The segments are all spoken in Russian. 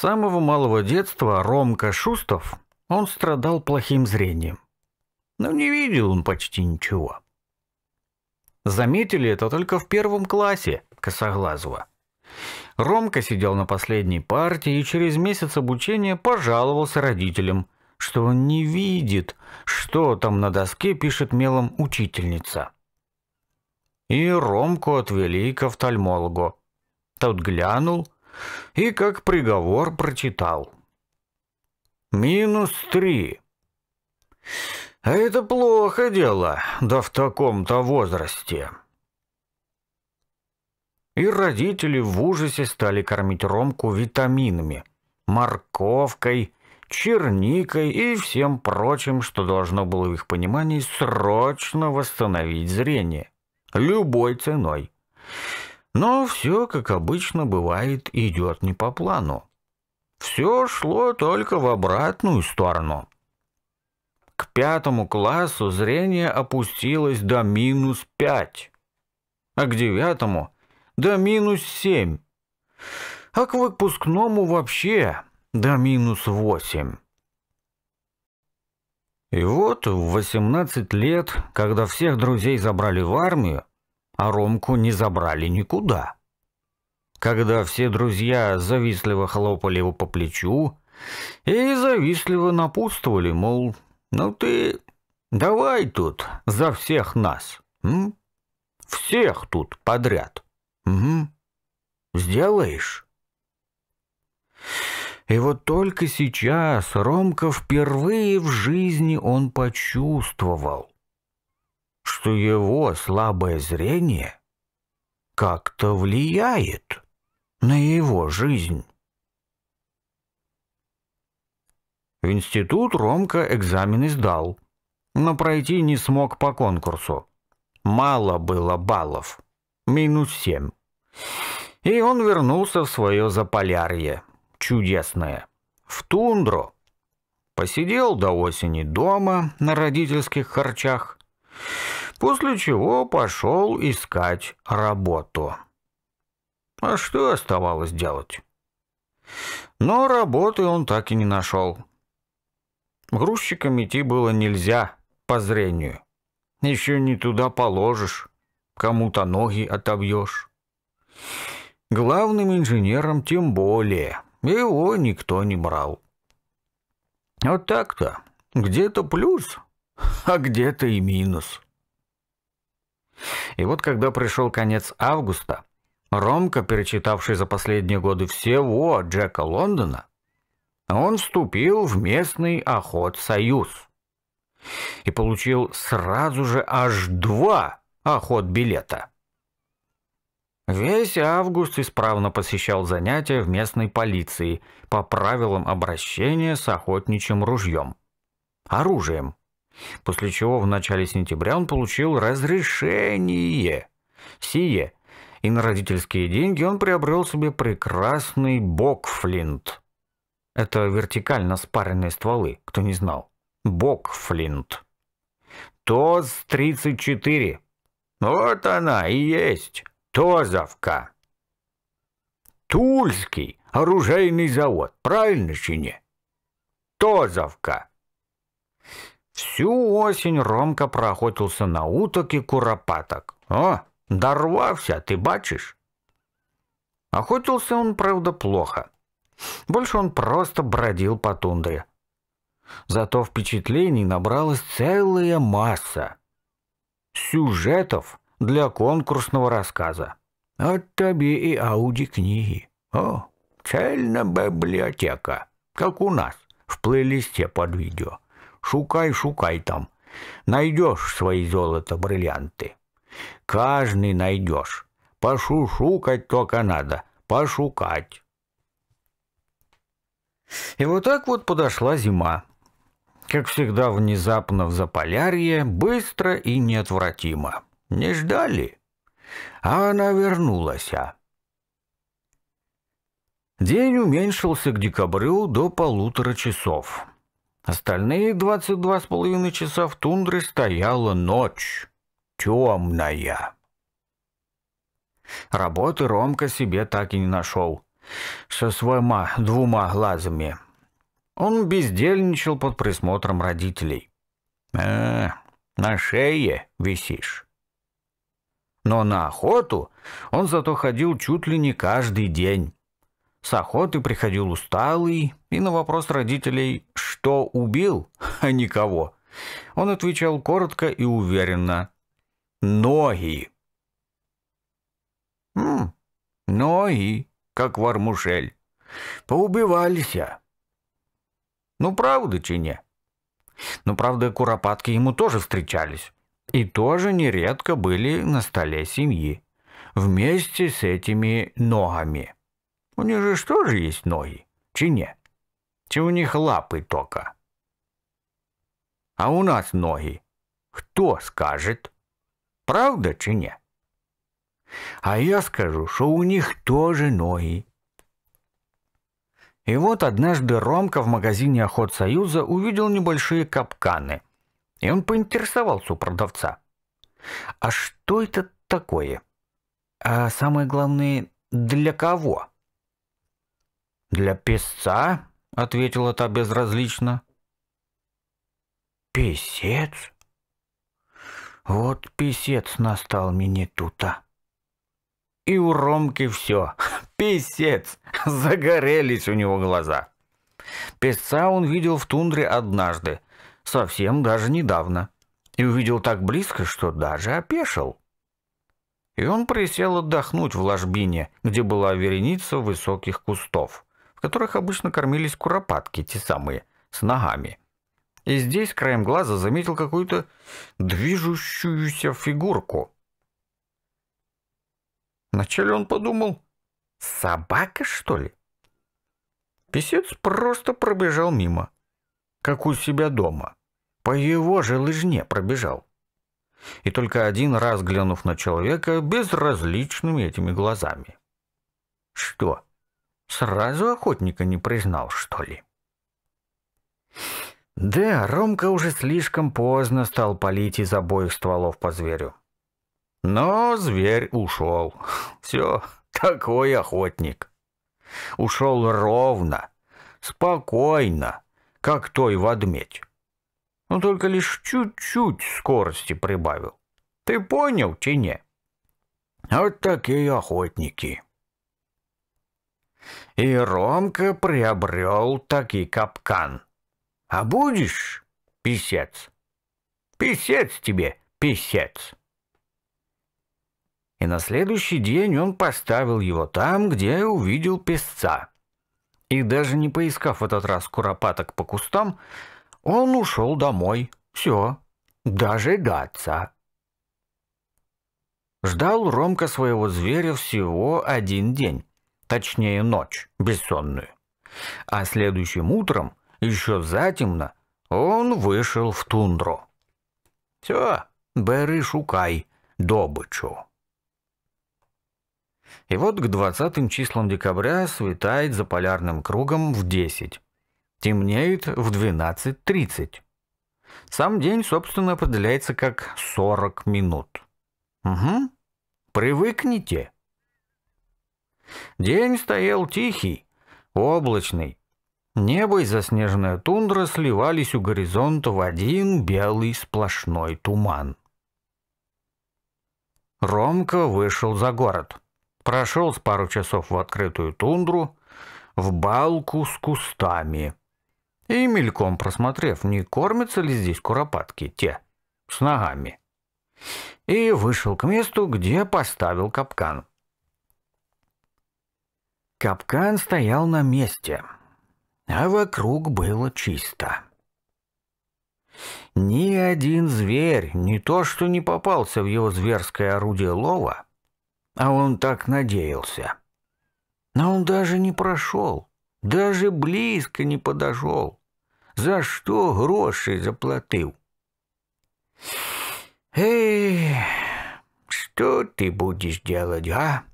самого малого детства Ромка Шустов, он страдал плохим зрением. Но не видел он почти ничего. Заметили это только в первом классе косоглазого. Ромка сидел на последней партии и через месяц обучения пожаловался родителям, что он не видит, что там на доске пишет мелом учительница. И Ромку отвели к офтальмологу. Тот глянул – и как приговор прочитал. «Минус три». А это плохо дело, да в таком-то возрасте. И родители в ужасе стали кормить Ромку витаминами, морковкой, черникой и всем прочим, что должно было в их понимании срочно восстановить зрение. Любой ценой. Но все, как обычно бывает, идет не по плану. Все шло только в обратную сторону. К пятому классу зрение опустилось до минус пять, а к девятому – до минус семь, а к выпускному вообще до минус восемь. И вот в 18 лет, когда всех друзей забрали в армию, а Ромку не забрали никуда. Когда все друзья завистливо хлопали его по плечу и завистливо напутствовали, мол, ну ты давай тут за всех нас, м? всех тут подряд, угу. сделаешь? И вот только сейчас Ромка впервые в жизни он почувствовал, что его слабое зрение как-то влияет на его жизнь. В институт Ромка экзамены сдал, но пройти не смог по конкурсу. Мало было баллов, минус семь. И он вернулся в свое Заполярье, чудесное, в тундру. Посидел до осени дома на родительских харчах после чего пошел искать работу. А что оставалось делать? Но работы он так и не нашел. Грузчиком идти было нельзя по зрению. Еще не туда положишь, кому-то ноги отобьешь. Главным инженером тем более, его никто не брал. Вот так-то, где-то плюс, а где-то и минус. И вот когда пришел конец августа, Ромка, перечитавший за последние годы всего Джека Лондона, он вступил в местный охот союз и получил сразу же аж два охот-билета. Весь август исправно посещал занятия в местной полиции по правилам обращения с охотничьим ружьем. Оружием. После чего в начале сентября он получил разрешение. Сие. И на родительские деньги он приобрел себе прекрасный бокфлинт. Это вертикально спаренные стволы, кто не знал. Бокфлинт. ТОЗ-34. Вот она и есть, ТОЗовка. Тульский оружейный завод, правильно, Чине? ТОЗовка. Всю осень Ромка проохотився на уток и куропаток. О, дорвався, ты бачишь? Охотился он, правда, плохо. Больше он просто бродил по тундре. Зато впечатлений набралась целая масса. Сюжетов для конкурсного рассказа. От тебе и аудиокниги. О, цельная библиотека, как у нас в плейлисте под видео. Шукай, шукай там. Найдешь свои золото-бриллианты. Каждый найдешь. Пошушукать только надо. Пошукать. И вот так вот подошла зима. Как всегда, внезапно в Заполярье, быстро и неотвратимо. Не ждали. А она вернулась. А. День уменьшился к декабрю до полутора часов. Остальные двадцать два с половиной часа в тундре стояла ночь, темная. Работы Ромка себе так и не нашел. Со своими двумя глазами. Он бездельничал под присмотром родителей. «Э, на шее висишь». Но на охоту он зато ходил чуть ли не каждый день. С охоты приходил усталый и на вопрос родителей что убил А никого. Он отвечал коротко и уверенно. Ноги. М -м, ноги, как вармушель. Поубивалися. Ну, правда чи не? Но, «Ну, правда, куропатки ему тоже встречались. И тоже нередко были на столе семьи. Вместе с этими ногами. У них же что же есть ноги, чи не? Чи у них лапы только? А у нас ноги. Кто скажет? Правда чи не? А я скажу, что у них тоже ноги. И вот однажды Ромка в магазине Охотсоюза увидел небольшие капканы. И он поинтересовался у продавца. А что это такое? А самое главное, для кого? Для песца? — ответила та безразлично. «Песец? Вот песец настал мне тута». И у Ромки все. Песец! Загорелись у него глаза. Песца он видел в тундре однажды, совсем даже недавно, и увидел так близко, что даже опешил. И он присел отдохнуть в ложбине, где была вереница высоких кустов в которых обычно кормились куропатки, те самые, с ногами. И здесь краем глаза заметил какую-то движущуюся фигурку. Вначале он подумал, собака, что ли? Песец просто пробежал мимо, как у себя дома. По его же лыжне пробежал. И только один раз глянув на человека безразличными этими глазами. Что? Сразу охотника не признал, что ли? Да, Ромка уже слишком поздно стал палить из обоих стволов по зверю. Но зверь ушел. Все, такой охотник. Ушел ровно, спокойно, как той водметь. Но ну, только лишь чуть-чуть скорости прибавил. Ты понял, чи Вот такие охотники и Ромка приобрел таки капкан. А будешь писец? Писец тебе, писец. И на следующий день он поставил его там, где увидел песца. И даже не поискав в этот раз куропаток по кустам, он ушел домой. Все, дожидаться. Ждал Ромка своего зверя всего один день точнее ночь, бессонную. А следующим утром, еще затемно, он вышел в тундру. Все, бери шукай добычу. И вот к двадцатым числам декабря светает за полярным кругом в десять, Темнеет в 12.30. Сам день, собственно, определяется как 40 минут. Угу. Привыкните. День стоял тихий, облачный. Небо и заснеженная тундра сливались у горизонта в один белый сплошной туман. Ромка вышел за город. Прошел с пару часов в открытую тундру, в балку с кустами. И мельком просмотрев, не кормятся ли здесь куропатки те, с ногами. И вышел к месту, где поставил капкан. Капкан стоял на месте, а вокруг было чисто. Ни один зверь, не то что не попался в его зверское орудие лова, а он так надеялся. Но он даже не прошел, даже близко не подошел. За что гроши заплатил? Эй, что ты будешь делать, а?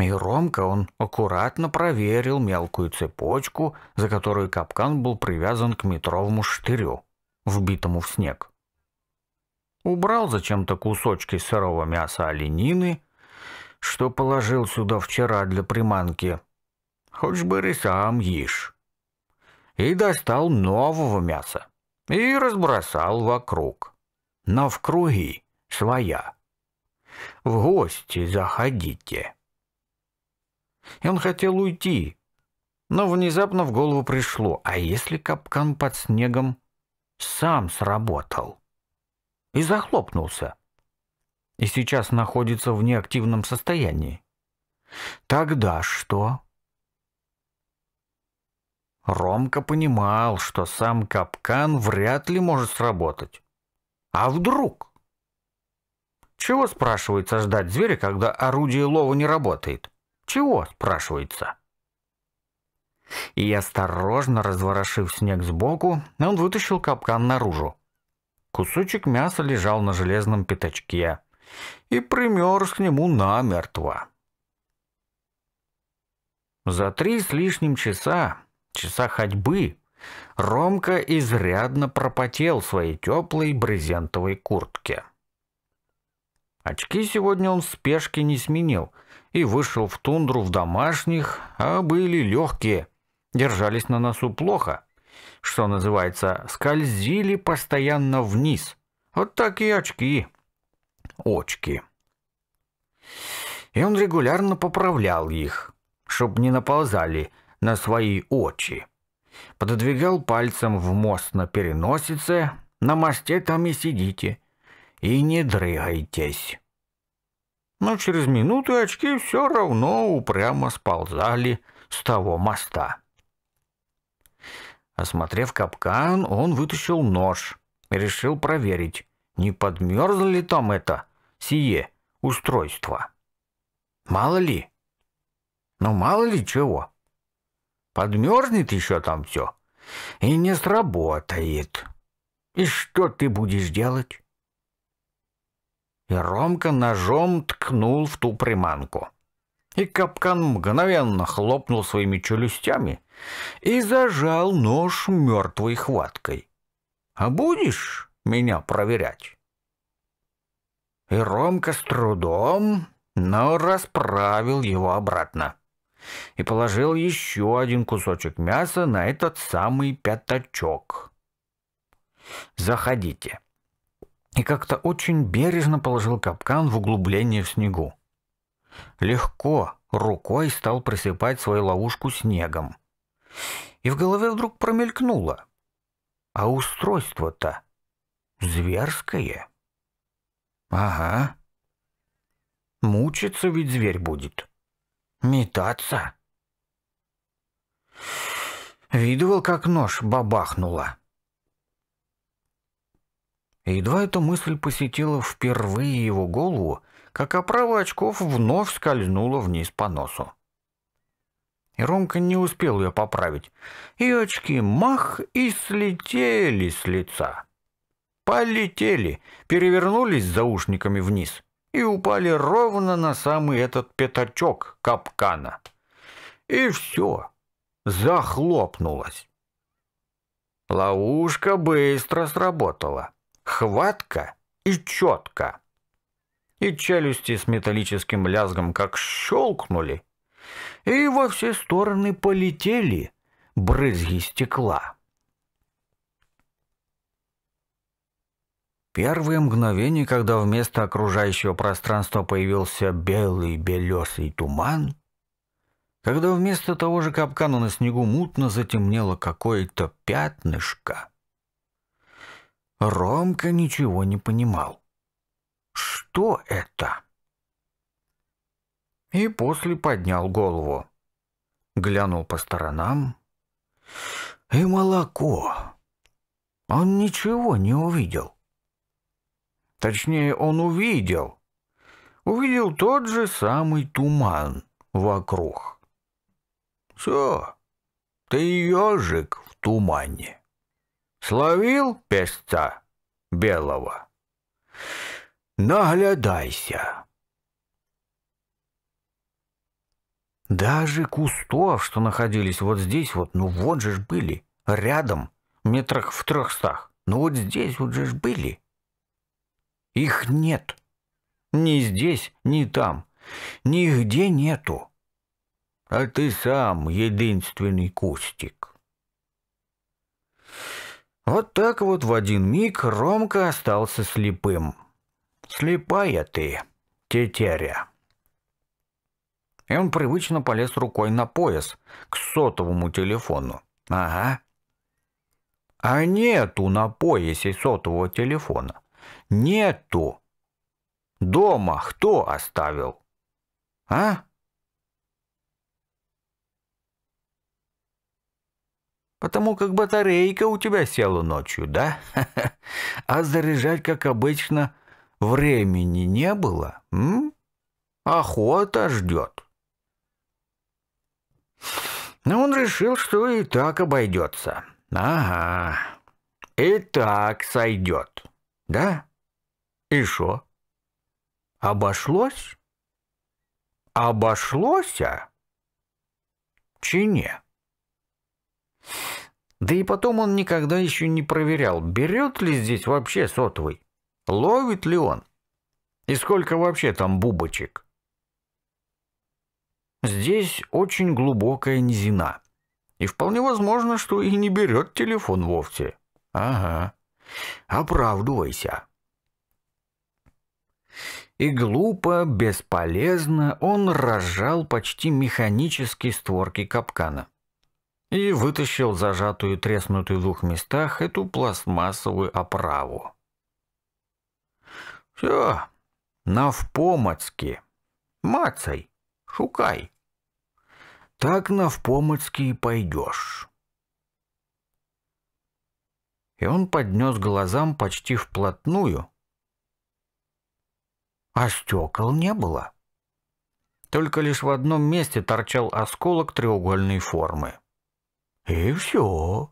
И Ромка он аккуратно проверил мелкую цепочку, за которую капкан был привязан к метровому штырю, вбитому в снег. Убрал зачем-то кусочки сырого мяса оленины, что положил сюда вчера для приманки. Хоть бы и ешь. И достал нового мяса. И разбросал вокруг. Но в круги своя. В гости заходите и он хотел уйти. Но внезапно в голову пришло, а если капкан под снегом сам сработал? И захлопнулся. И сейчас находится в неактивном состоянии. Тогда что? Ромка понимал, что сам капкан вряд ли может сработать. А вдруг? Чего, спрашивается, ждать зверя, когда орудие лова не работает? Чего, спрашивается? И осторожно разворошив снег сбоку, он вытащил капкан наружу. Кусочек мяса лежал на железном пятачке и примерз к нему намертво. За три с лишним часа, часа ходьбы, Ромка изрядно пропотел своей теплой брезентовой куртке. Очки сегодня он в спешке не сменил — и вышел в тундру в домашних, а были легкие, держались на носу плохо, что называется, скользили постоянно вниз. Вот так и очки. Очки. И он регулярно поправлял их, чтоб не наползали на свои очи. Пододвигал пальцем в мост на переносице, на мосте там и сидите, и не дрыгайтесь но через минуту очки все равно упрямо сползали с того моста. Осмотрев капкан, он вытащил нож и решил проверить, не подмерзло ли там это сие устройство. Мало ли. Но ну, мало ли чего. Подмерзнет еще там все и не сработает. И что ты будешь делать? и Ромка ножом ткнул в ту приманку. И капкан мгновенно хлопнул своими челюстями и зажал нож мертвой хваткой. «А будешь меня проверять?» И Ромка с трудом, но расправил его обратно и положил еще один кусочек мяса на этот самый пятачок. «Заходите» и как-то очень бережно положил капкан в углубление в снегу. Легко рукой стал просыпать свою ловушку снегом. И в голове вдруг промелькнуло. А устройство-то зверское. Ага. Мучиться ведь зверь будет. Метаться. Видывал, как нож бабахнула. И едва эта мысль посетила впервые его голову, как оправа очков вновь скользнула вниз по носу. И Ромка не успел ее поправить, и очки мах и слетели с лица. Полетели, перевернулись заушниками вниз и упали ровно на самый этот пятачок капкана. И все, захлопнулось. Ловушка быстро сработала хватка и четко. И челюсти с металлическим лязгом как щелкнули, и во все стороны полетели брызги стекла. Первые мгновение, когда вместо окружающего пространства появился белый белесый туман, когда вместо того же капкана на снегу мутно затемнело какое-то пятнышко — Ромка ничего не понимал. «Что это?» И после поднял голову. Глянул по сторонам. «И молоко!» Он ничего не увидел. Точнее, он увидел. Увидел тот же самый туман вокруг. Все, ты ежик в тумане. Словил песца белого? Наглядайся. Даже кустов, что находились вот здесь, вот, ну вот же ж были, рядом, метрах в трехстах. Ну вот здесь вот же ж были. Их нет. Ни здесь, ни там. Нигде нету. А ты сам единственный кустик. Вот так вот в один миг Ромка остался слепым. «Слепая ты, тетеря!» И он привычно полез рукой на пояс, к сотовому телефону. «Ага». «А нету на поясе сотового телефона. Нету. Дома кто оставил?» «А?» потому как батарейка у тебя села ночью, да? А заряжать, как обычно, времени не было, м? Охота ждет. Но он решил, что и так обойдется. Ага, и так сойдет, да? И что? Обошлось? Обошлось, а? Чи не? Да и потом он никогда еще не проверял, берет ли здесь вообще сотовый, ловит ли он, и сколько вообще там бубочек. Здесь очень глубокая низина, и вполне возможно, что и не берет телефон вовсе. Ага, оправдывайся. И глупо, бесполезно он разжал почти механические створки капкана и вытащил зажатую треснутую в двух местах эту пластмассовую оправу. «Все, навпомацки, мацай, шукай. Так навпомацки и пойдешь». И он поднес глазам почти вплотную, а стекол не было. Только лишь в одном месте торчал осколок треугольной формы. И все.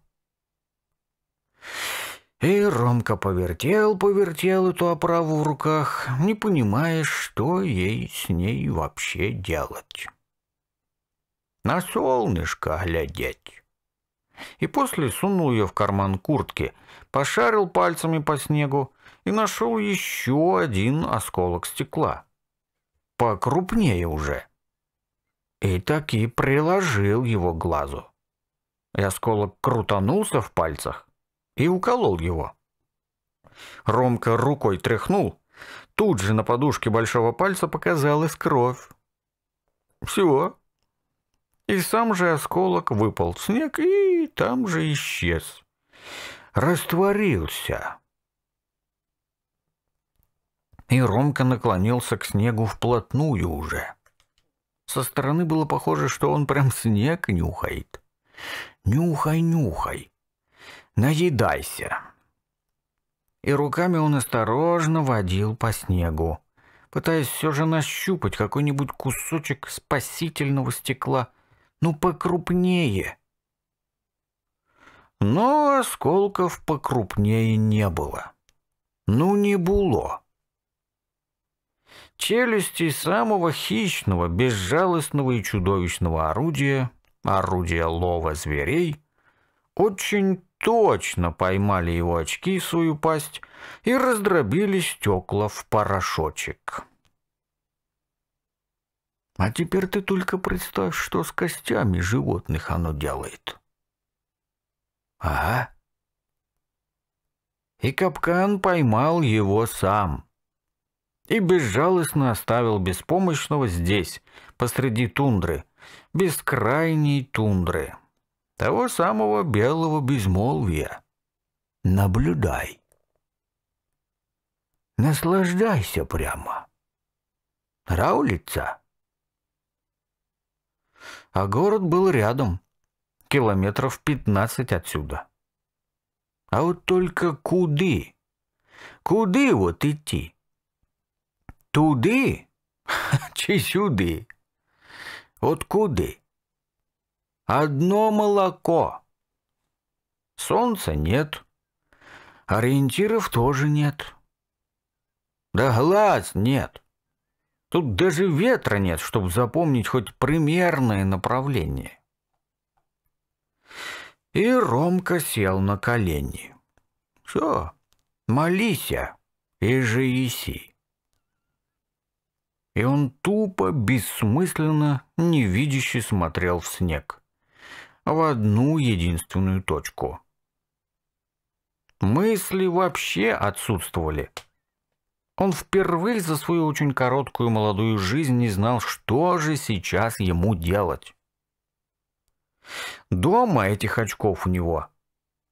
И Ромка повертел, повертел эту оправу в руках, не понимая, что ей с ней вообще делать. На солнышко глядеть. И после сунул ее в карман куртки, пошарил пальцами по снегу и нашел еще один осколок стекла. Покрупнее уже. И таки приложил его к глазу и осколок крутанулся в пальцах и уколол его. Ромка рукой тряхнул. Тут же на подушке большого пальца показалась кровь. Все. И сам же осколок выпал в снег и там же исчез. Растворился. И Ромка наклонился к снегу вплотную уже. Со стороны было похоже, что он прям снег нюхает. Нюхай, нюхай. Наедайся. И руками он осторожно водил по снегу, пытаясь все же нащупать какой-нибудь кусочек спасительного стекла, ну покрупнее. Но осколков покрупнее не было. Ну не было. Челюсти самого хищного, безжалостного и чудовищного орудия орудие лова зверей, очень точно поймали его очки и свою пасть и раздробили стекла в порошочек. А теперь ты только представь, что с костями животных оно делает. Ага. И капкан поймал его сам. И безжалостно оставил беспомощного здесь, посреди тундры, бескрайней тундры, того самого белого безмолвия. Наблюдай. Наслаждайся прямо. Раулица. А город был рядом, километров пятнадцать отсюда. А вот только куды? Куды вот идти? Туды? Чи сюды? Откуды? Одно молоко. Солнца нет. Ориентиров тоже нет. Да глаз нет. Тут даже ветра нет, чтобы запомнить хоть примерное направление. И Ромка сел на колени. Все, молися, а, и же еси и он тупо, бессмысленно, невидяще смотрел в снег. В одну единственную точку. Мысли вообще отсутствовали. Он впервые за свою очень короткую молодую жизнь не знал, что же сейчас ему делать. Дома этих очков у него,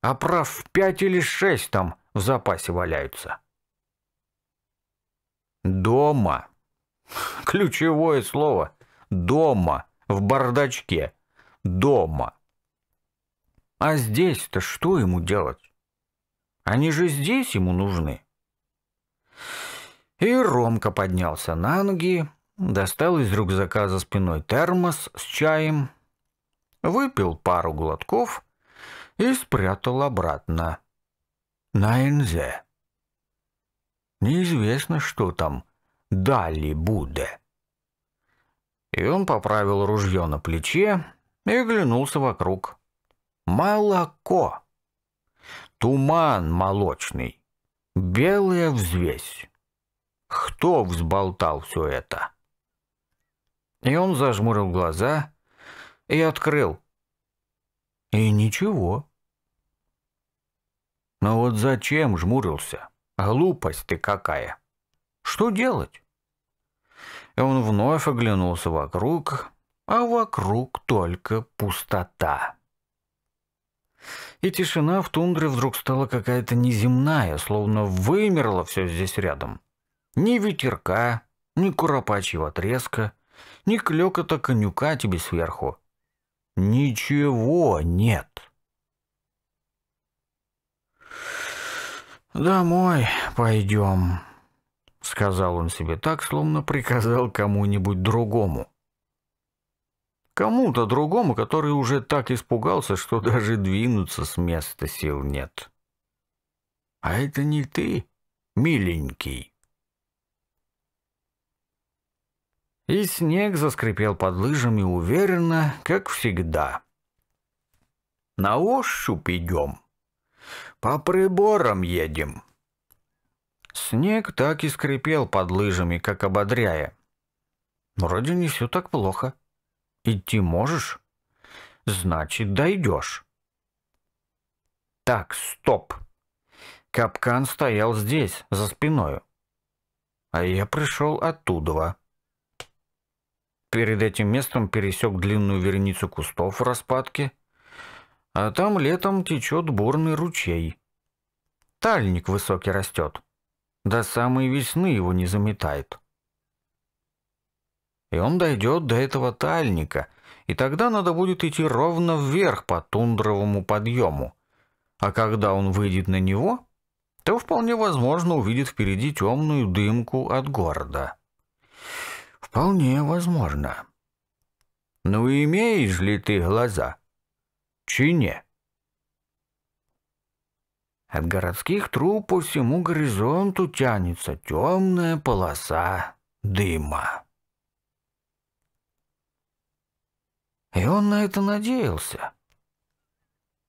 а прав пять или шесть там в запасе валяются. Дома Ключевое слово. Дома. В бардачке. Дома. А здесь-то что ему делать? Они же здесь ему нужны. И Ромка поднялся на ноги, достал из рюкзака за спиной термос с чаем, выпил пару глотков и спрятал обратно. На НЗ. Неизвестно, что там далі буде. И он поправил ружье на плече и глянулся вокруг. Молоко! Туман молочный, белая взвесь. Кто взболтал все это? И он зажмурил глаза и открыл. И ничего. Но вот зачем жмурился? Глупость ты какая! Что делать? И Он вновь оглянулся вокруг, а вокруг только пустота. И тишина в тундре вдруг стала какая-то неземная, словно вымерло все здесь рядом. Ни ветерка, ни куропачьего треска, ни клёкота конюка тебе сверху. Ничего нет. «Домой пойдем», — сказал он себе так, словно приказал кому-нибудь другому. Кому-то другому, который уже так испугался, что даже двинуться с места сил нет. «А это не ты, миленький». И снег заскрипел под лыжами уверенно, как всегда. «На ощупь идем. По приборам едем». Снег так и скрипел под лыжами, как ободряя. «Вроде не все так плохо. Идти можешь? Значит, дойдешь». «Так, стоп!» Капкан стоял здесь, за спиною. А я пришел оттуда. Перед этим местом пересек длинную верницу кустов в распадке, а там летом течет бурный ручей. Тальник высокий растет. До самой весны его не заметает. И он дойдет до этого тальника, и тогда надо будет идти ровно вверх по тундровому подъему. А когда он выйдет на него, то вполне возможно увидит впереди темную дымку от города. Вполне возможно. Ну имеешь ли ты глаза? Чи не? От городских труб по всему горизонту тянется темная полоса дыма. И он на это надеялся.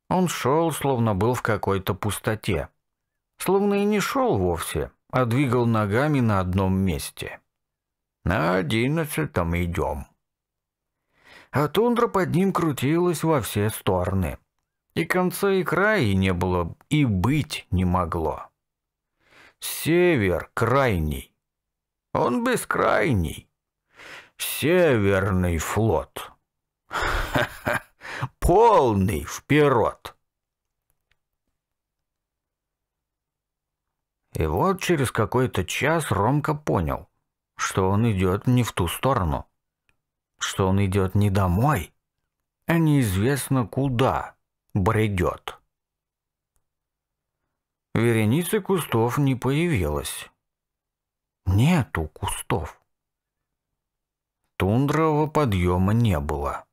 Он шел, словно был в какой-то пустоте. Словно и не шел вовсе, а двигал ногами на одном месте. На одиннадцатом идем. А тундра под ним крутилась во все стороны. — и конца и края не было, и быть не могло. Север крайний. Он бескрайний. Северный флот. Ха-ха, полный вперед. И вот через какой-то час Ромка понял, что он идет не в ту сторону, что он идет не домой, а неизвестно куда бредет. Вереницы кустов не появилось. Нету кустов. Тундрового подъема не было.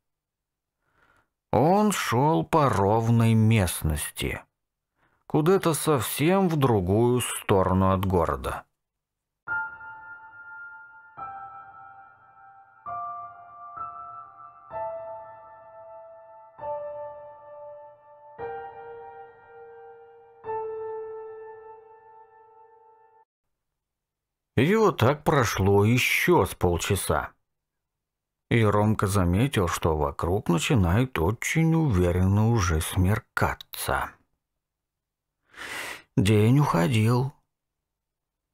Он шел по ровной местности, куда-то совсем в другую сторону от города. И вот так прошло еще с полчаса. И Ромка заметил, что вокруг начинает очень уверенно уже смеркаться. День уходил.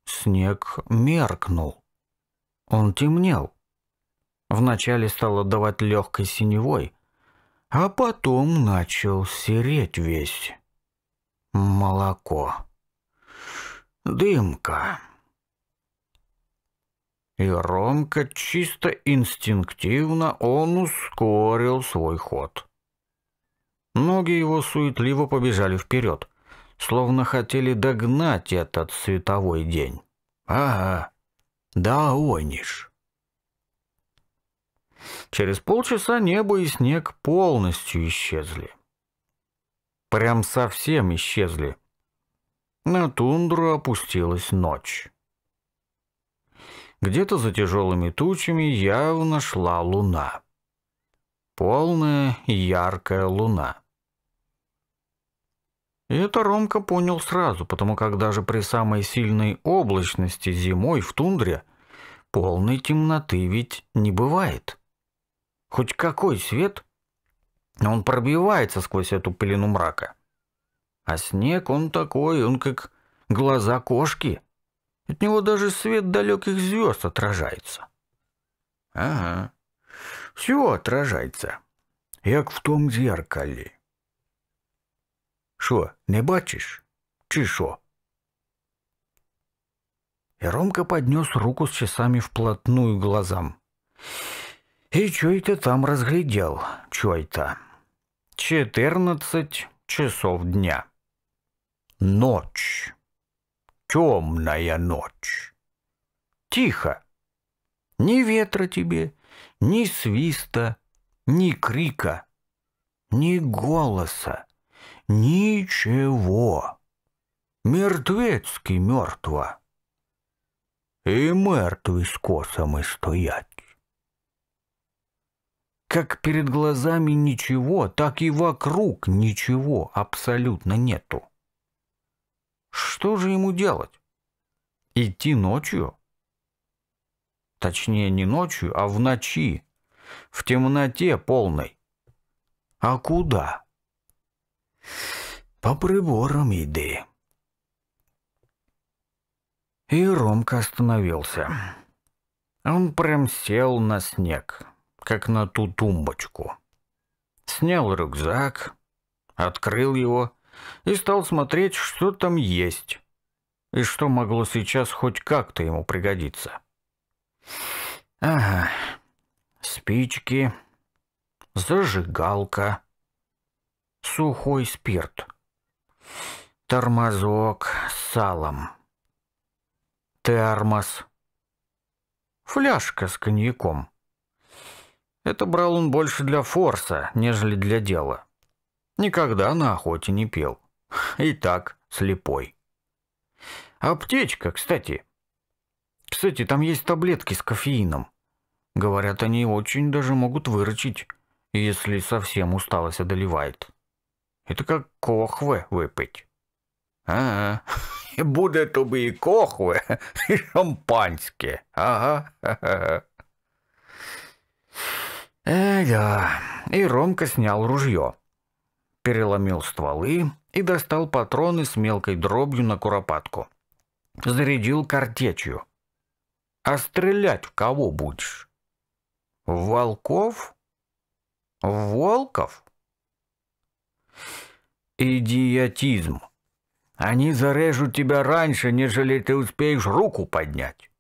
Снег меркнул. Он темнел. Вначале стало давать легкой синевой, а потом начал сереть весь. Молоко. Дымка. И Ромка чисто инстинктивно он ускорил свой ход. Ноги его суетливо побежали вперед, словно хотели догнать этот световой день. Ага, да онишь. Через полчаса небо и снег полностью исчезли. Прям совсем исчезли. На тундру опустилась ночь. Где-то за тяжелыми тучами явно шла луна. Полная яркая луна. И это Ромка понял сразу, потому как даже при самой сильной облачности зимой в тундре полной темноты ведь не бывает. Хоть какой свет, он пробивается сквозь эту пелену мрака. А снег он такой, он как глаза кошки. От него даже свет далеких звезд отражается. Ага, все отражается, як в том зеркале. Що, не бачиш? Чи що? И Ромка поднес руку с часами вплотную к глазам. И чё-то там разглядел, чё это? Четырнадцать часов дня. Ночь темная ночь. Тихо. Ни ветра тебе, ни свиста, ни крика, ни голоса, ничего. Мертвецки мертво. И мертвы с косами стоять. Как перед глазами ничего, так и вокруг ничего абсолютно нету. Что же ему делать? Идти ночью? Точнее, не ночью, а в ночи. В темноте полной. А куда? По приборам иди. И Ромка остановился. Он прям сел на снег, как на ту тумбочку. Снял рюкзак, открыл его и стал смотреть, что там есть, и что могло сейчас хоть как-то ему пригодиться. Ага, спички, зажигалка, сухой спирт, тормозок с салом, термос, фляжка с коньяком. Это брал он больше для форса, нежели для дела. Никогда на охоте не пел. И так слепой. Аптечка, кстати. Кстати, там есть таблетки с кофеином. Говорят, они очень даже могут выручить, если совсем усталость одолевает. Это как кохвы выпить. А, -а. будет тобі и кохвы и шампанские. Ага. Э, да. И Ромка снял ружье переломил стволы и достал патроны с мелкой дробью на куропатку. Зарядил картечью. «А стрелять в кого будешь?» «В волков?» «В волков?» «Идиотизм! Они зарежут тебя раньше, нежели ты успеешь руку поднять!»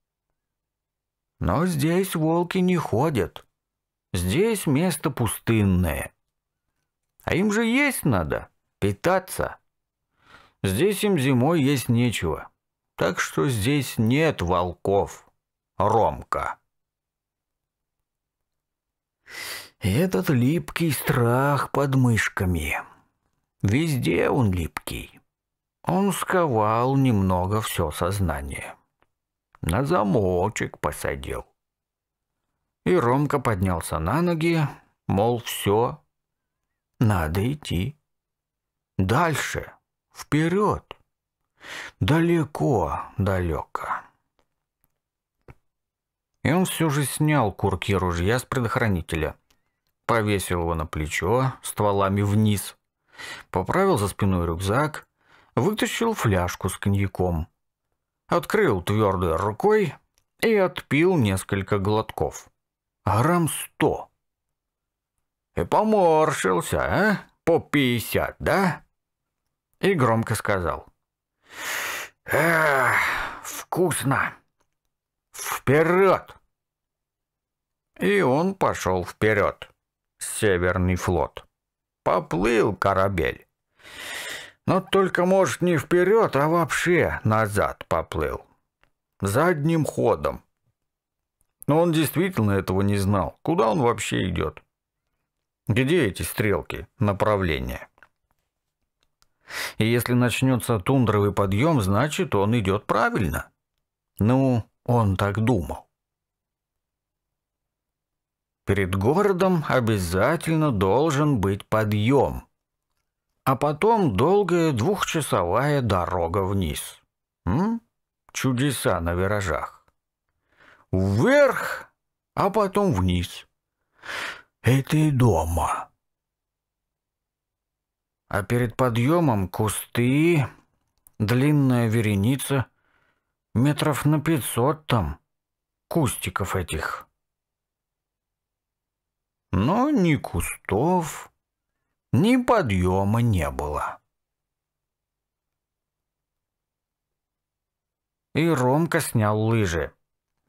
«Но здесь волки не ходят. Здесь место пустынное». А им же есть надо, питаться. Здесь им зимой есть нечего. Так что здесь нет волков. Ромка. этот липкий страх под мышками. Везде он липкий. Он сковал немного все сознание. На замочек посадил. И Ромка поднялся на ноги, мол, все, надо идти. Дальше, вперед. Далеко, далеко. И он все же снял курки ружья с предохранителя. Повесил его на плечо, стволами вниз. Поправил за спиной рюкзак, вытащил фляжку с коньяком. Открыл твердой рукой и отпил несколько глотков. Грамм сто. И поморщился, а? По пятьдесят, да? И громко сказал. Эх, вкусно! Вперед! И он пошел вперед. Северный флот. Поплыл корабель. Но только, может, не вперед, а вообще назад поплыл. Задним ходом. Но он действительно этого не знал. Куда он вообще идет? Где эти стрелки, направления? И если начнется тундровый подъем, значит, он идет правильно. Ну, он так думал. Перед городом обязательно должен быть подъем. А потом долгая двухчасовая дорога вниз. М? Чудеса на виражах. Вверх, а потом вниз это и дома. А перед подъемом кусты, длинная вереница, метров на пятьсот там, кустиков этих. Но ни кустов, ни подъема не было. И Ромка снял лыжи,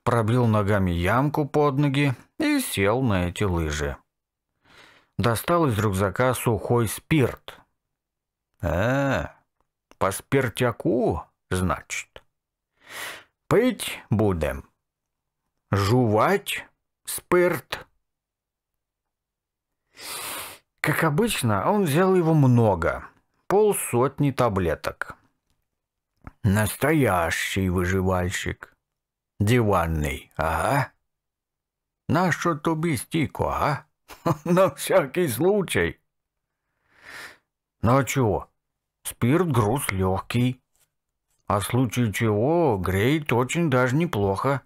пробил ногами ямку под ноги и сел на эти лыжи достал из рюкзака сухой спирт. «А, по спиртяку, значит? Пыть будем. Жувать спирт». Как обычно, он взял его много, полсотни таблеток. Настоящий выживальщик. Диванный, ага. Нащо тобі стійко, а? На всякий случай. Ну а чего? Спирт груз легкий. А в случае чего греет очень даже неплохо.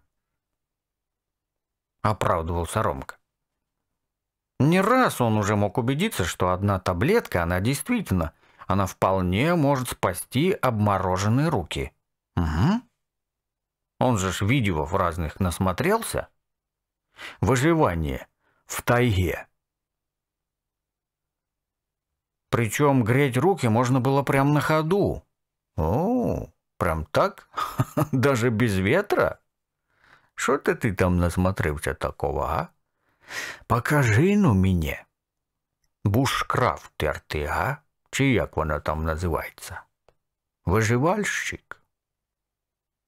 Оправдывался Ромка. Не раз он уже мог убедиться, что одна таблетка, она действительно, она вполне может спасти обмороженные руки. Угу. Он же ж видео в разных насмотрелся. Выживание — в тайге. Причем греть руки можно было прям на ходу. О, прям так? Даже без ветра? Что ты ты там насмотрелся такого, а? Покажи ну мне. Бушкрафтер ты, а? Чи як вона там называется? Выживальщик?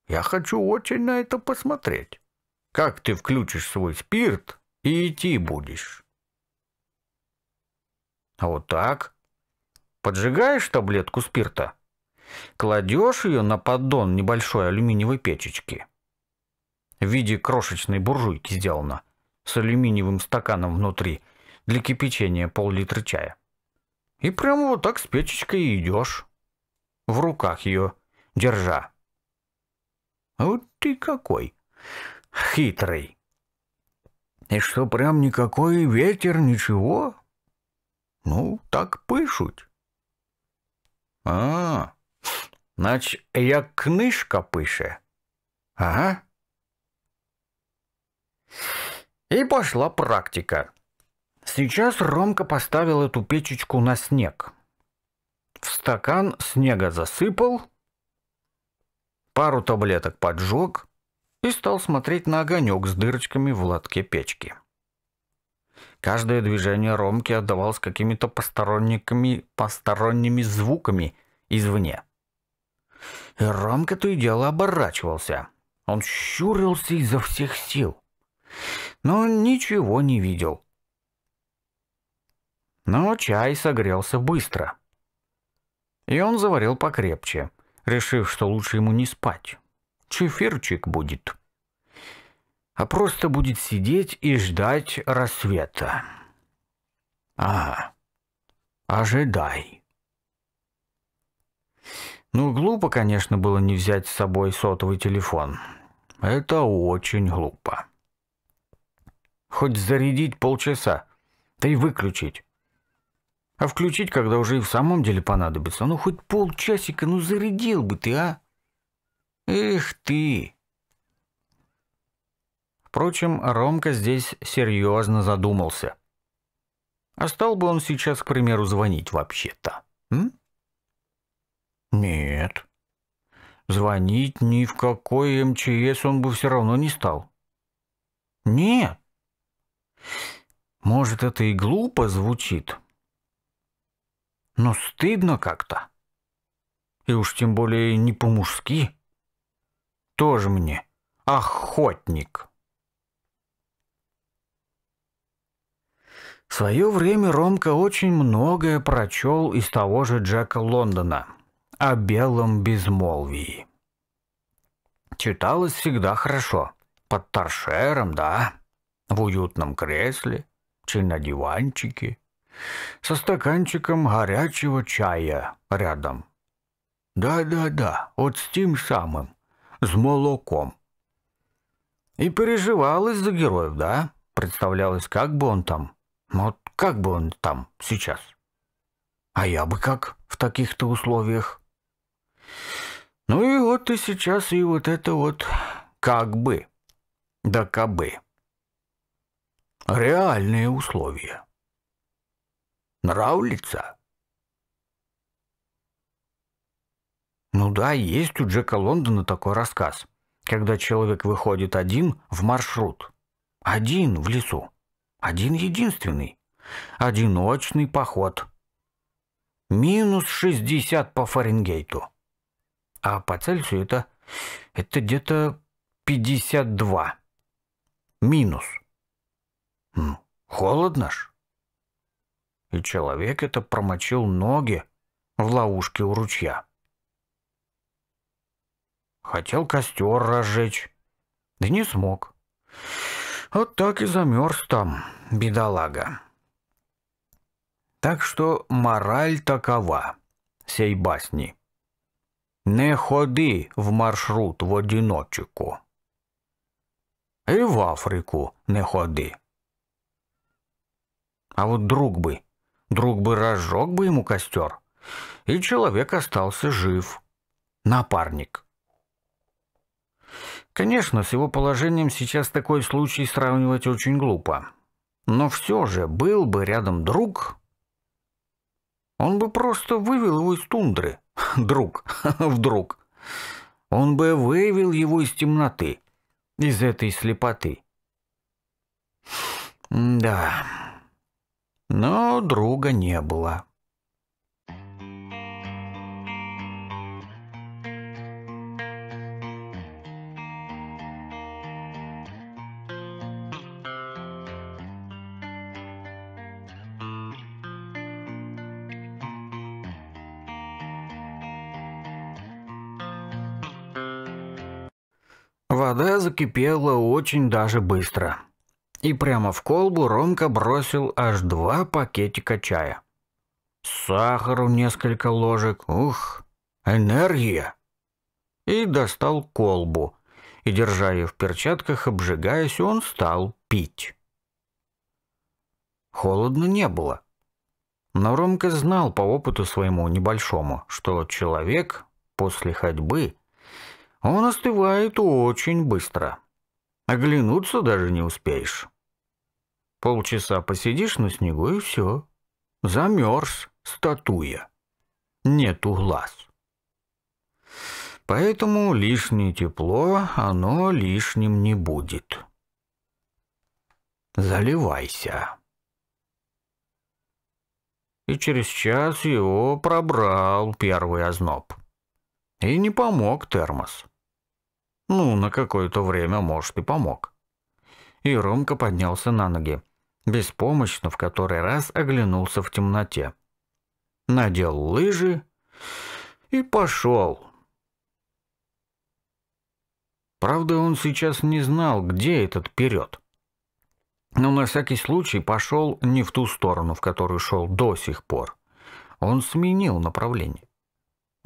Я хочу очень на это посмотреть. Как ты включишь свой спирт и идти будешь. А вот так. Поджигаешь таблетку спирта, кладешь ее на поддон небольшой алюминиевой печечки. В виде крошечной буржуйки сделано, с алюминиевым стаканом внутри, для кипячения пол-литра чая. И прямо вот так с печечкой идешь, в руках ее держа. Вот ты какой хитрый. И что прям никакой ветер, ничего? Ну, так пишуть. А, значит я книжка пише. Ага. И пошла практика. Сейчас Ромка поставил эту печечку на снег. В стакан снега засыпал, пару таблеток поджег, и стал смотреть на огонек с дырочками в лотке печки. Каждое движение Ромки отдавалось какими-то посторонниками, посторонними звуками извне. И Ромка то и дело оборачивался. Он щурился изо всех сил, но ничего не видел. Но чай согрелся быстро. И он заварил покрепче, решив, что лучше ему не спать. Чеферчик будет. А просто будет сидеть и ждать рассвета. А, ожидай. Ну, глупо, конечно, было не взять с собой сотовый телефон. Это очень глупо. Хоть зарядить полчаса, да и выключить. А включить, когда уже и в самом деле понадобится. Ну, хоть полчасика, ну, зарядил бы ты, а? Эх ты! Впрочем, Ромка здесь серьезно задумался. А стал бы он сейчас, к примеру, звонить вообще-то? Нет. Звонить ни в какой МЧС он бы все равно не стал. Нет. Может, это и глупо звучит, но стыдно как-то. И уж тем более не по-мужски. Тоже мне охотник. В свое время Ромка очень многое прочел из того же Джека Лондона о белом безмолвии. Читалось всегда хорошо. Под торшером, да, в уютном кресле, чи на диванчике, со стаканчиком горячего чая рядом. Да-да-да, вот с тем самым, с молоком. И переживал из-за героев, да? Представлялось, как бы он там. Ну, вот как бы он там сейчас. А я бы как в таких-то условиях? Ну и вот и сейчас и вот это вот как бы, да кабы. Реальные условия. Нравится? Ну да, есть у Джека Лондона такой рассказ, когда человек выходит один в маршрут. Один в лесу. Один единственный. Одиночный поход. Минус 60 по Фаренгейту. А по Цельсию это, это где-то 52. Минус. Холодно ж. И человек это промочил ноги в ловушке у ручья. Хотел костер разжечь. Да не смог. Вот так и замерз там, бедолага. Так что мораль такова сей басни. Не ходи в маршрут в одиночку. И в Африку не ходи. А вот друг бы, друг бы разжег бы ему костер, и человек остался жив. Напарник. Конечно, с его положением сейчас такой случай сравнивать очень глупо. Но все же, был бы рядом друг, он бы просто вывел его из тундры. Друг, вдруг. Он бы вывел его из темноты, из этой слепоты. Да. Но друга не было. закипело очень даже быстро. И прямо в колбу Ромка бросил аж два пакетика чая. Сахару несколько ложек, ух, энергия. И достал колбу. И, держа ее в перчатках, обжигаясь, он стал пить. Холодно не было. Но Ромка знал по опыту своему небольшому, что человек после ходьбы – он остывает очень быстро. Оглянуться даже не успеешь. Полчаса посидишь на снегу и все. Замерз статуя. Нету глаз. Поэтому лишнее тепло, оно лишним не будет. Заливайся. И через час его пробрал первый озноб. И не помог термос. Ну, на какое-то время, может, и помог. И Ромка поднялся на ноги, беспомощно в который раз оглянулся в темноте. Надел лыжи и пошел. Правда, он сейчас не знал, где этот вперед. Но на всякий случай пошел не в ту сторону, в которую шел до сих пор. Он сменил направление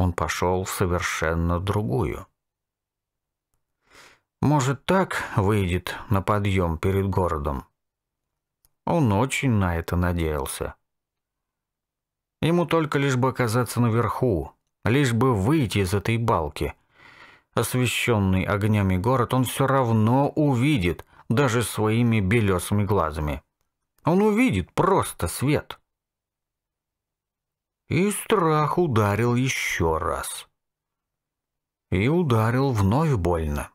он пошел совершенно другую. Может, так выйдет на подъем перед городом? Он очень на это надеялся. Ему только лишь бы оказаться наверху, лишь бы выйти из этой балки. Освещенный огнями город он все равно увидит, даже своими белесыми глазами. Он увидит просто свет. И страх ударил еще раз. И ударил вновь больно.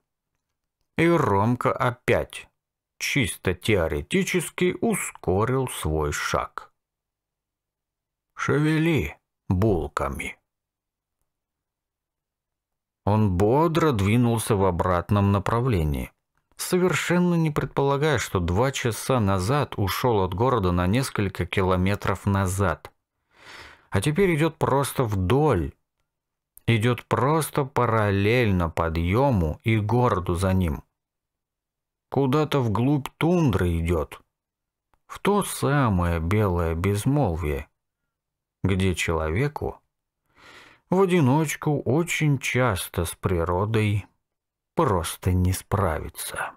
И Ромка опять, чисто теоретически, ускорил свой шаг. «Шевели булками». Он бодро двинулся в обратном направлении, совершенно не предполагая, что два часа назад ушел от города на несколько километров назад а теперь идет просто вдоль, идет просто параллельно подъему и городу за ним. Куда-то вглубь тундры идет, в то самое белое безмолвие, где человеку в одиночку очень часто с природой просто не справиться.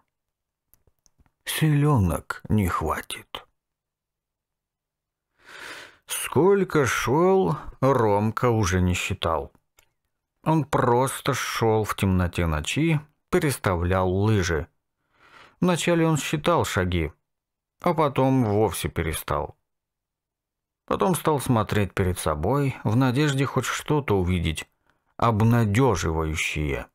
Селенок не хватит. Сколько шел, Ромка уже не считал. Он просто шел в темноте ночи, переставлял лыжи. Вначале он считал шаги, а потом вовсе перестал. Потом стал смотреть перед собой в надежде хоть что-то увидеть, обнадеживающее.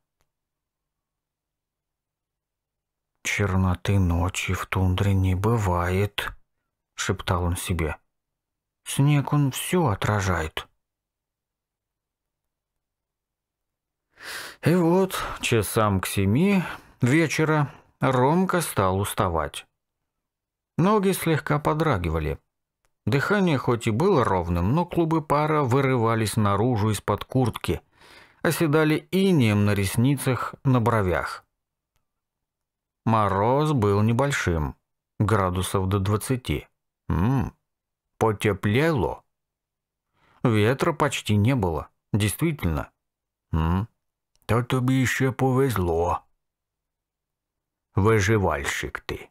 «Черноты ночи в тундре не бывает», — шептал он себе. Снег он все отражает. И вот, часам к семи вечера Ромка стал уставать. Ноги слегка подрагивали. Дыхание хоть и было ровным, но клубы пара вырывались наружу из-под куртки, оседали инеем на ресницах, на бровях. Мороз был небольшим, градусов до двадцати. Ммм, потеплело. Ветра почти не было, действительно. М? Та тобі ще повезло. Выживальщик ты.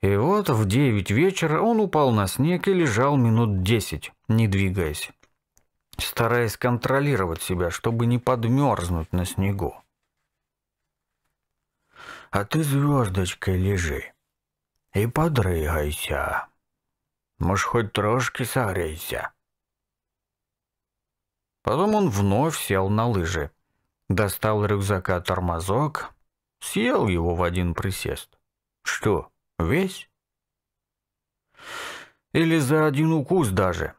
И вот в девять вечера он упал на снег и лежал минут десять, не двигаясь, стараясь контролировать себя, чтобы не подмерзнуть на снегу. «А ты звездочкой лежи», і подригайся. Может, хоть трошки согрейся. Потом он вновь сел на лыжи, достал рюкзака тормозок, съел его в один присест. Что, весь? Или за один укус даже?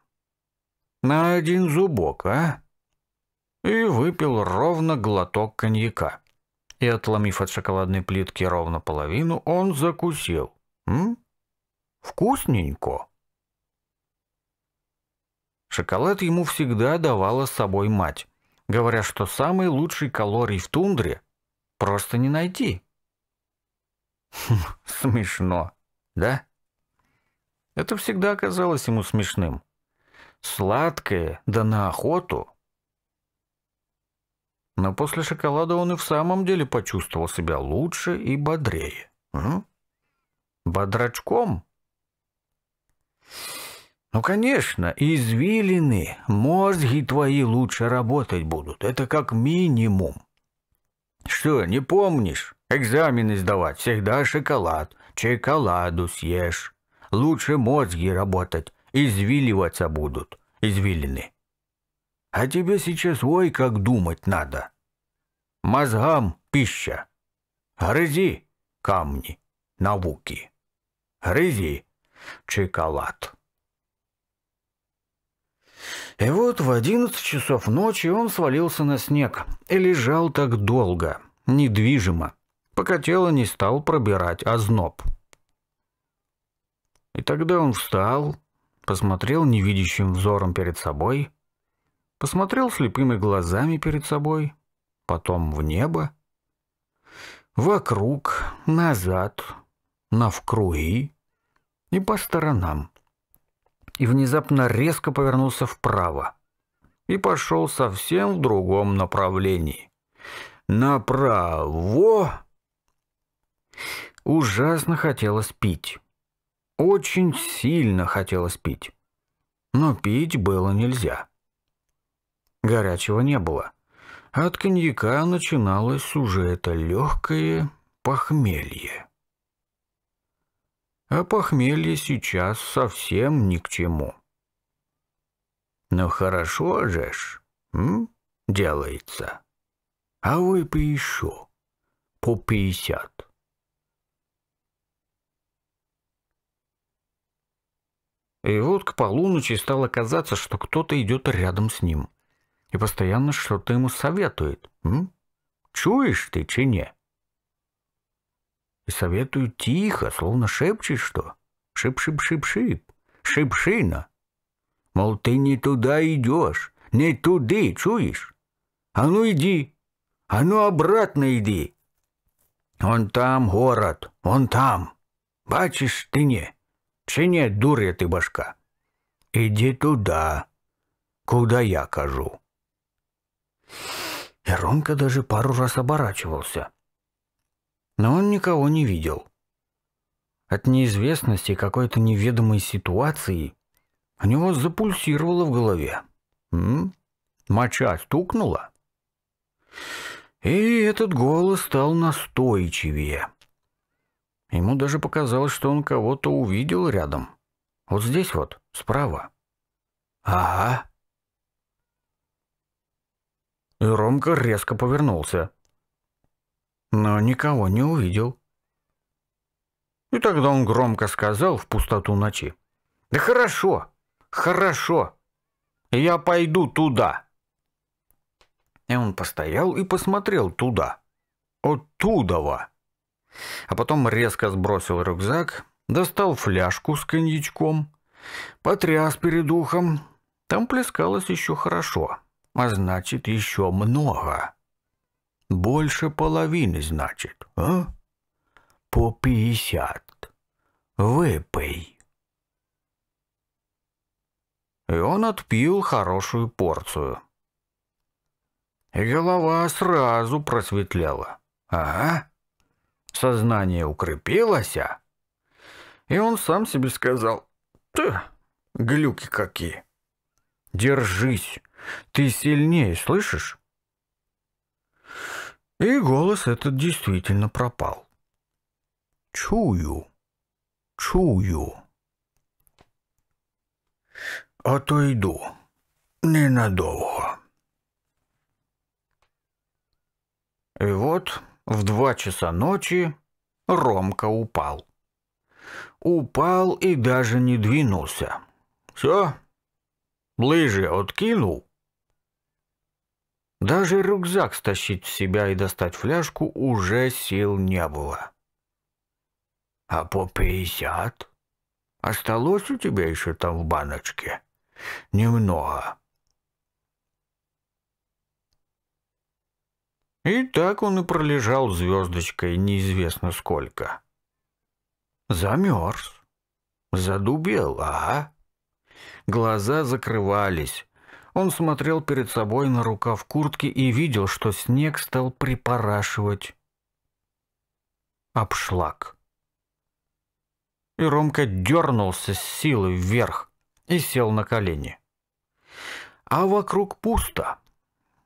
На один зубок, а? И выпил ровно глоток коньяка. И, отломив от шоколадной плитки ровно половину, он закусил. М? Вкусненько. Шоколад ему всегда давала с собой мать, говоря, что самый лучший калорий в тундре просто не найти. Хм, смешно, да? Это всегда казалось ему смешным. Сладкое, да на охоту. Но после шоколада он и в самом деле почувствовал себя лучше и бодрее. М? Бодрачком? Ну, конечно, извилины, мозги твои лучше работать будут. Это как минимум. Что, не помнишь? Экзамены сдавать всегда шоколад. Шоколаду съешь. Лучше мозги работать. Извиливаться будут. Извилины. А тебе сейчас ой как думать надо. Мозгам пища. Грызи камни науки рви чеколад. И вот в одиннадцать часов ночи он свалился на снег и лежал так долго, недвижимо, пока тело не стал пробирать озноб. И тогда он встал, посмотрел невидящим взором перед собой, посмотрел слепыми глазами перед собой, потом в небо, вокруг, назад, на навкруги, и по сторонам. И внезапно резко повернулся вправо и пошел совсем в другом направлении. Направо! Ужасно хотелось пить. Очень сильно хотелось пить. Но пить было нельзя. Горячего не было. От коньяка начиналось уже это легкое похмелье а похмелье сейчас совсем ни к чему. Ну хорошо же ж, м? делается. А выпей еще по пятьдесят. И вот к полуночи стало казаться, что кто-то идет рядом с ним и постоянно что-то ему советует. М? Чуешь ты, чи не? и советую тихо, словно шепчет что. Шип-шип-шип-шип, шип шипшина. Мол, ты не туда идешь, не туды, чуешь? А ну иди, а ну обратно иди. Он там город, он там. Бачишь ты не, че не, дурья ты башка. Иди туда, куда я кажу. И Ромка даже пару раз оборачивался — но он никого не видел. От неизвестности какой-то неведомой ситуации у него запульсировало в голове. М? Моча стукнула? И этот голос стал настойчивее. Ему даже показалось, что он кого-то увидел рядом. Вот здесь вот, справа. Ага. И Ромка резко повернулся но никого не увидел. И тогда он громко сказал в пустоту ночи. «Да хорошо, хорошо, я пойду туда». И он постоял и посмотрел туда, оттудова. А потом резко сбросил рюкзак, достал фляжку с коньячком, потряс перед ухом. Там плескалось еще хорошо, а значит, еще много. Больше половины, значит, а? По пятьдесят. Выпей. И он отпил хорошую порцию. И голова сразу просветлела. Ага. Сознание укрепилось, а? И он сам себе сказал, «Ты, глюки какие!» «Держись! Ты сильнее, слышишь? И голос этот действительно пропал. Чую, чую. А то иду ненадолго. И вот в два часа ночи Ромка упал. Упал и даже не двинулся. Все, лыжи откинул даже рюкзак стащить в себя и достать фляжку уже сил не было. «А по пятьдесят? Осталось у тебя еще там в баночке? Немного». И так он и пролежал звездочкой неизвестно сколько. Замерз. Задубел, ага. Глаза закрывались, он смотрел перед собой на рукав куртки и видел, что снег стал припорашивать обшлаг. И Ромка дернулся с силы вверх и сел на колени. А вокруг пусто,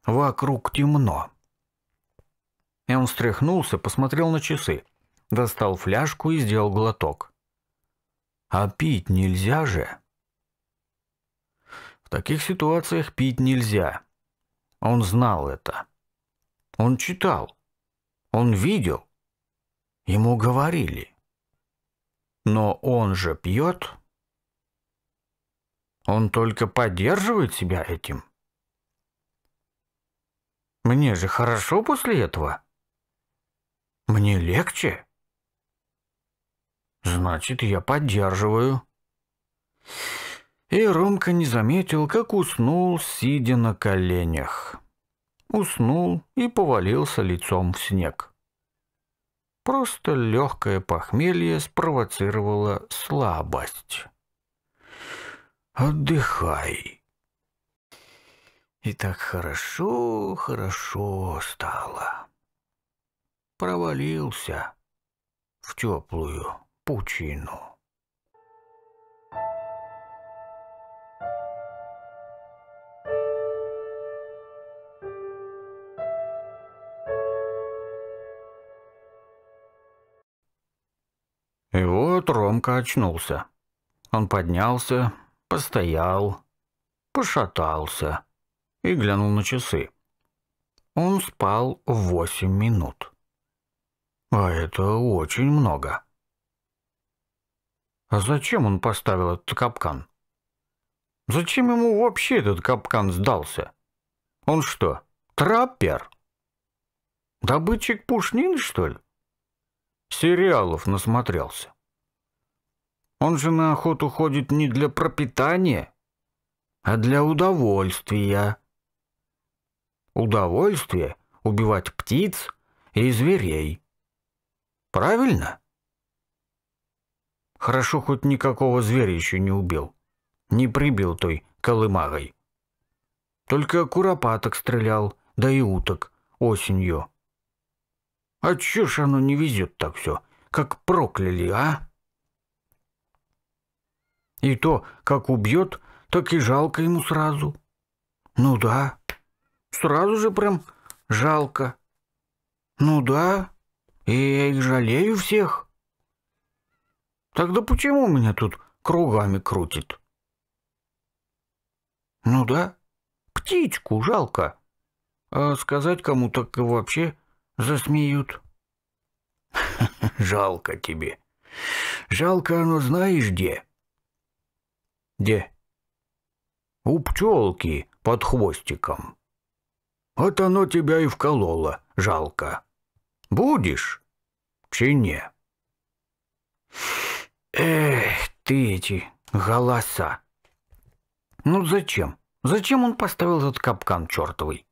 вокруг темно. И он встряхнулся, посмотрел на часы, достал фляжку и сделал глоток. «А пить нельзя же!» В таких ситуациях пить нельзя. Он знал это. Он читал. Он видел. Ему говорили. Но он же пьет. Он только поддерживает себя этим. Мне же хорошо после этого. Мне легче. Значит, я поддерживаю. И Ромка не заметил, как уснул, сидя на коленях. Уснул и повалился лицом в снег. Просто легкое похмелье спровоцировало слабость. «Отдыхай!» И так хорошо, хорошо стало. Провалился в теплую пучину. Тут Ромка очнулся. Он поднялся, постоял, пошатался и глянул на часы. Он спал восемь минут. А это очень много. А зачем он поставил этот капкан? Зачем ему вообще этот капкан сдался? Он что, траппер? Добытчик пушнин, что ли? Сериалов насмотрелся. Он же на охоту ходит не для пропитания, а для удовольствия. Удовольствие — убивать птиц и зверей. Правильно? Хорошо, хоть никакого зверя еще не убил. Не прибил той колымагой. Только куропаток стрелял, да и уток осенью. А чё ж оно не везет так все, как прокляли, а? И то, как убьет, так и жалко ему сразу. Ну да, сразу же прям жалко. Ну да, и я их жалею всех. Тогда почему меня тут кругами крутит? Ну да, птичку жалко. А сказать кому так и вообще засмеют. Жалко тебе. Жалко оно знаешь где. Где? У пчелки под хвостиком. Вот оно тебя и вкололо, жалко. Будешь? Чи не? Эх, ты эти голоса. Ну зачем? Зачем он поставил этот капкан чертовый?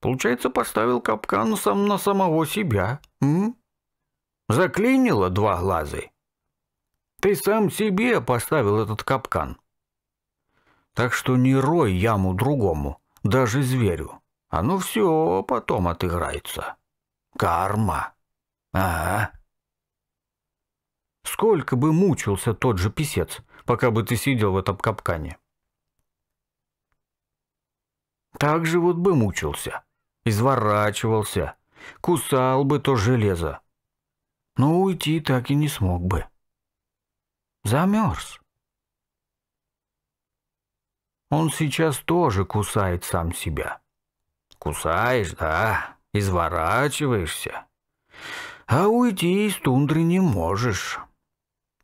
Получается, поставил капкан сам на самого себя. М? Заклинило два глаза. Ты сам себе поставил этот капкан. Так что не рой яму другому, даже зверю. Оно все потом отыграется. Карма. Ага. Сколько бы мучился тот же писец, пока бы ты сидел в этом капкане. Так же вот бы мучился, изворачивался, кусал бы то железо. Но уйти так и не смог бы. Замерз. Он сейчас тоже кусает сам себя. Кусаешь, да, изворачиваешься. А уйти из тундры не можешь.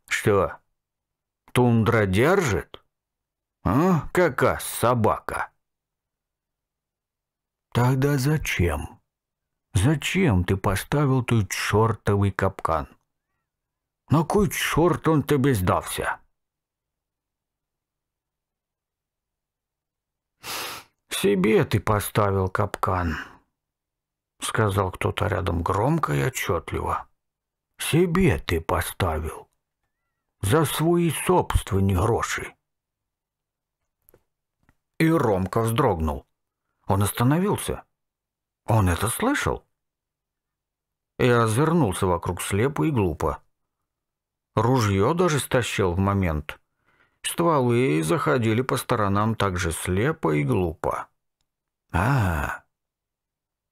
Что, тундра держит? А, какая собака? Тогда зачем? Зачем ты поставил тут чертовый капкан? На кой чорт он тебе здався? «Себе ты поставил капкан», — сказал кто-то рядом громко и отчетливо. «Себе ты поставил. За свои собственные гроши». И Ромка вздрогнул. Он остановился. Он это слышал? И развернулся вокруг слепо и глупо. Ружье даже стащил в момент. Стволы заходили по сторонам так же слепо и глупо. «А,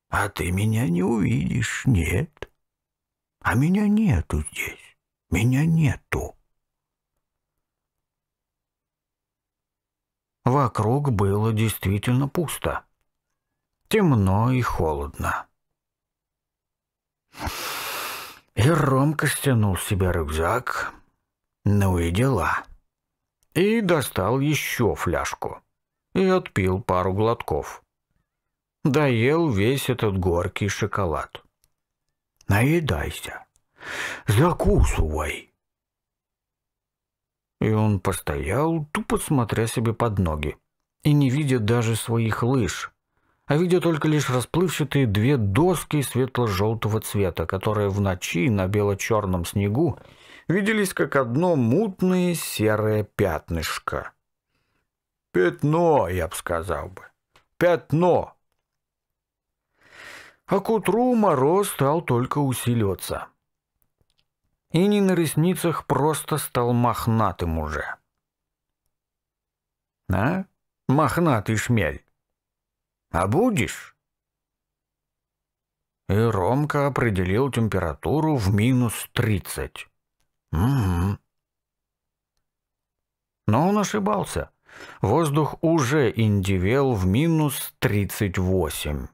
а ты меня не увидишь, нет? А меня нету здесь, меня нету». Вокруг было действительно пусто. Темно и холодно. И Ромка стянул себе рюкзак, ну и дела. И достал еще фляжку. И отпил пару глотков. Доел весь этот горький шоколад. Наедайся. Закусывай. И он постоял, тупо смотря себе под ноги и не видя даже своих лыж, а видя только лишь расплывчатые две доски светло-желтого цвета, которые в ночи на бело-черном снегу виделись как одно мутное серое пятнышко. «Пятно», я бы сказал бы. «Пятно!» А к утру мороз стал только усиливаться. Иней на ресницах просто стал мохнатым уже. «А? Мохнатый шмель!» А будешь? И Ромка определил температуру в минус тридцать. Угу. Но он ошибался. Воздух уже индивел в минус тридцать восемь.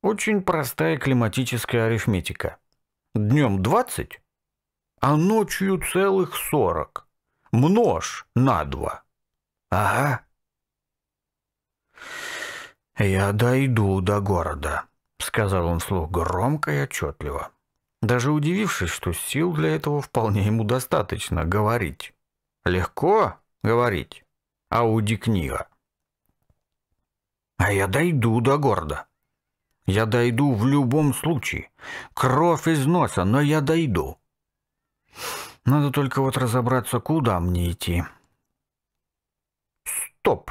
Очень простая климатическая арифметика. Днем двадцать, а ночью целых сорок. Множь на два. Ага. «Я дойду до города», — сказал он вслух громко и отчетливо. Даже удивившись, что сил для этого вполне ему достаточно говорить. Легко говорить. книга. А я дойду до города. Я дойду в любом случае. Кровь из носа, но я дойду. Надо только вот разобраться, куда мне идти. Стоп.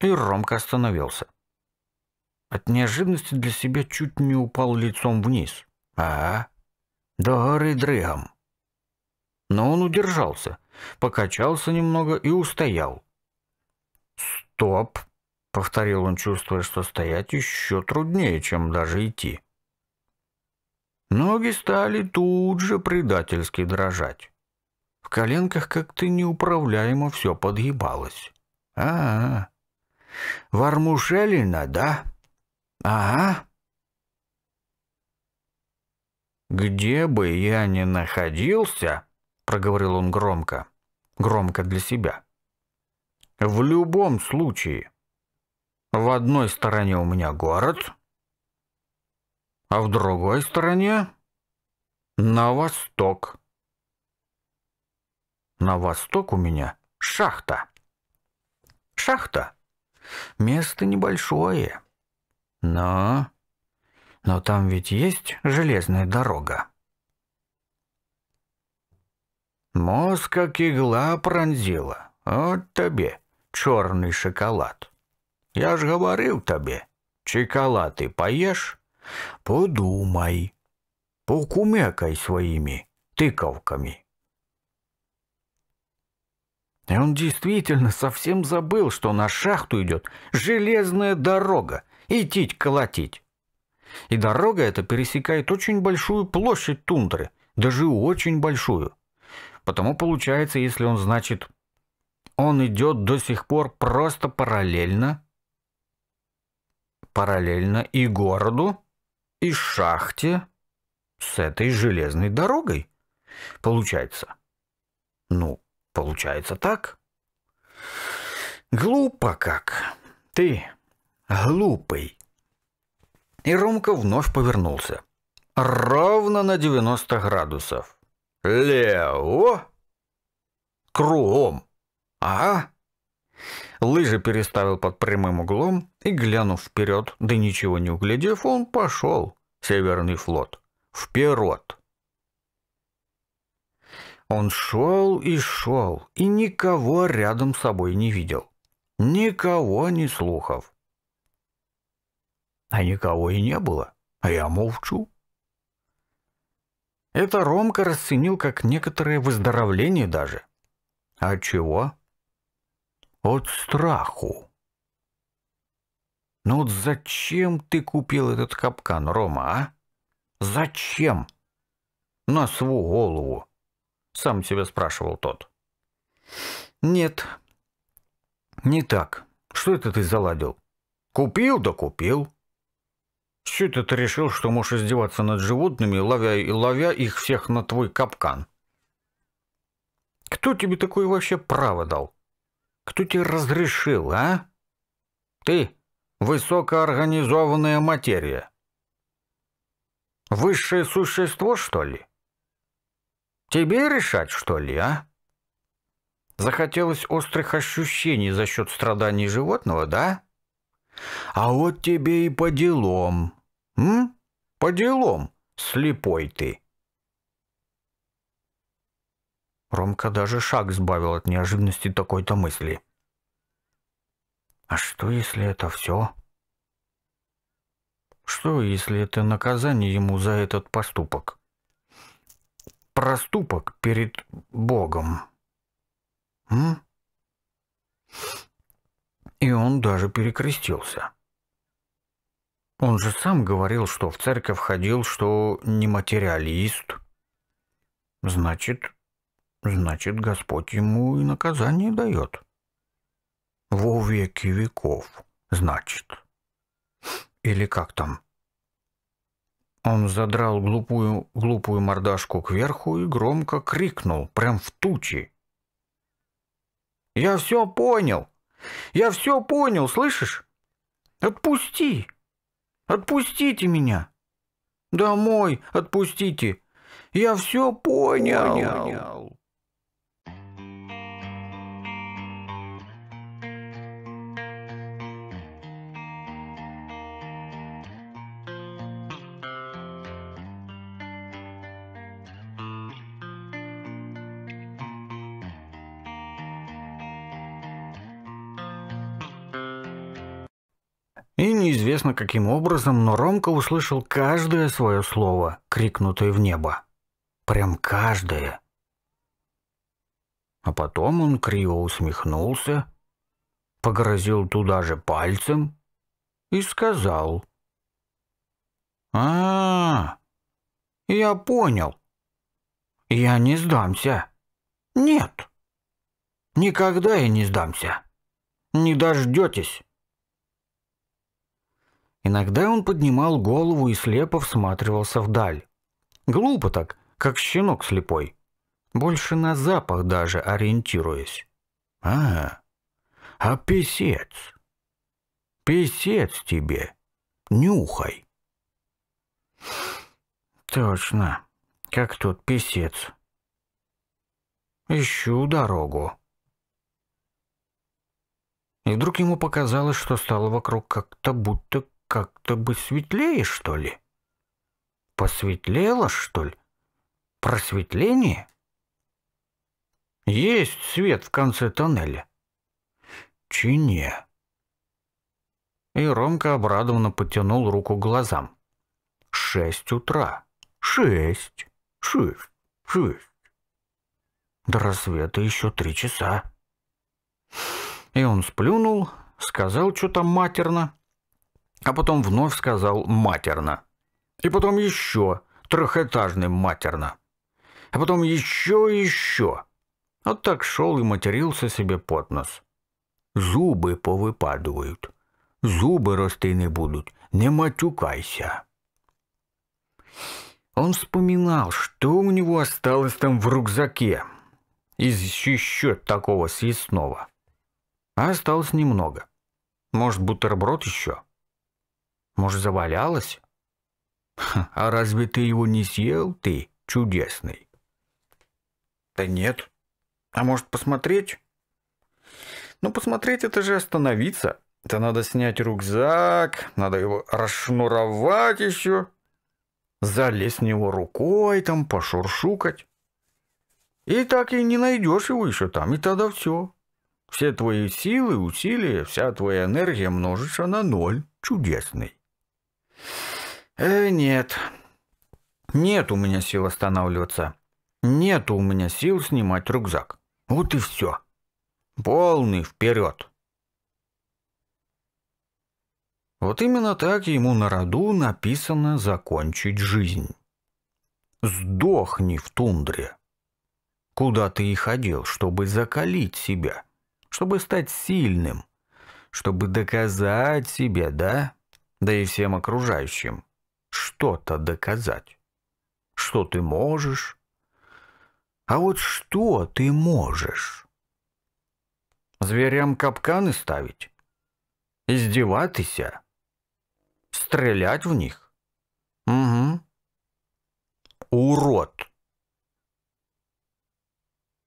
И Ромка остановился. От неожиданности для себя чуть не упал лицом вниз. «А? Да горы дрыгом!» Но он удержался, покачался немного и устоял. «Стоп!» — повторил он, чувствуя, что стоять еще труднее, чем даже идти. Ноги стали тут же предательски дрожать. В коленках как-то неуправляемо все подгибалось. «А-а-а! Вармушелина, да?» «Ага». «Где бы я ни находился», — проговорил он громко, громко для себя. «В любом случае. В одной стороне у меня город, а в другой стороне — на восток. На восток у меня шахта. Шахта. Место небольшое». Но... Но там ведь есть железная дорога. Мозг как игла пронзила. Вот тебе черный шоколад. Я ж говорил тебе, шоколад ты поешь, подумай, покумекай своими тыковками. И он действительно совсем забыл, что на шахту идет железная дорога, Идить колотить. И дорога эта пересекает очень большую площадь тундры, даже очень большую. Потому получается, если он значит, он идет до сих пор просто параллельно, параллельно и городу, и шахте с этой железной дорогой. Получается. Ну, получается так. Глупо как. Ты, глупый. И Ромка вновь повернулся. Ровно на 90 градусов. Лео! Кругом. а? Лыжи переставил под прямым углом и, глянув вперед, да ничего не углядев, он пошел. Северный флот. Вперед. Он шел и шел, и никого рядом с собой не видел. Никого ни слухов. А никого и не было. А я молчу. Это Ромка расценил как некоторое выздоровление даже. От а чего? От страху. Ну вот зачем ты купил этот капкан, Рома, а? Зачем? На свою голову. Сам себя спрашивал тот. Нет, не так. Что это ты заладил? Купил да купил. Что чего это ты решил, что можешь издеваться над животными, ловя и ловя их всех на твой капкан? Кто тебе такое вообще право дал? Кто тебе разрешил, а? Ты высокоорганизованная материя. Высшее существо, что ли? Тебе решать, что ли, а? Захотелось острых ощущений за счет страданий животного, да? А вот тебе и по делам. М? По делам, слепой ты. Ромка даже шаг сбавил от неожиданности такой-то мысли. А что, если это все? Что, если это наказание ему за этот поступок? Проступок перед Богом. М? и он даже перекрестился. Он же сам говорил, что в церковь ходил, что не материалист. Значит, значит, Господь ему и наказание дает. Во веки веков, значит. Или как там? Он задрал глупую, глупую мордашку кверху и громко крикнул, прям в тучи. «Я все понял! Я все понял, слышишь? Отпусти! Отпустите меня! Домой отпустите! Я все понял!» Неизвестно каким образом, но Ромка услышал каждое свое слово, крикнутое в небо. Прям каждое. А потом он криво усмехнулся, погрозил туда же пальцем и сказал. а, -а я понял. Я не сдамся. Нет, никогда я не сдамся. Не дождетесь». Иногда он поднимал голову и слепо всматривался вдаль. Глупо так, как щенок слепой. Больше на запах даже ориентируясь. А, а писец. Писец тебе. Нюхай. Точно, как тут писец. Ищу дорогу. И вдруг ему показалось, что стало вокруг как-то будто как-то бы светлее, что ли? Посветлело, что ли? Просветление? Есть свет в конце тоннеля. Чине. И Ромка обрадованно потянул руку к глазам. Шесть утра. Шесть. Шесть. Шесть. До рассвета еще три часа. И он сплюнул, сказал что-то матерно, а потом вновь сказал матерно. И потом еще трехэтажным матерно. А потом еще и еще. Вот так шел и матерился себе под нос. Зубы повыпадывают. Зубы расти не будут. Не матюкайся. Он вспоминал, что у него осталось там в рюкзаке из еще такого съестного. А осталось немного. Может, бутерброд еще? — может, завалялось? А разве ты его не съел, ты, чудесный? Да нет. А может, посмотреть? Ну, посмотреть это же остановиться. Это надо снять рюкзак, надо его расшнуровать еще. Залезть в него рукой там, пошуршукать. И так и не найдешь его еще там, и тогда все. Все твои силы, усилия, вся твоя энергия множится на ноль. Чудесный. Э, нет. Нет у меня сил останавливаться. Нет у меня сил снимать рюкзак. Вот и все. Полный вперед. Вот именно так ему на роду написано закончить жизнь. Сдохни в тундре. Куда ты и ходил, чтобы закалить себя, чтобы стать сильным, чтобы доказать себе, да? да и всем окружающим, что-то доказать. Что ты можешь? А вот что ты можешь? Зверям капканы ставить? издеваться, Стрелять в них? Угу. Урод!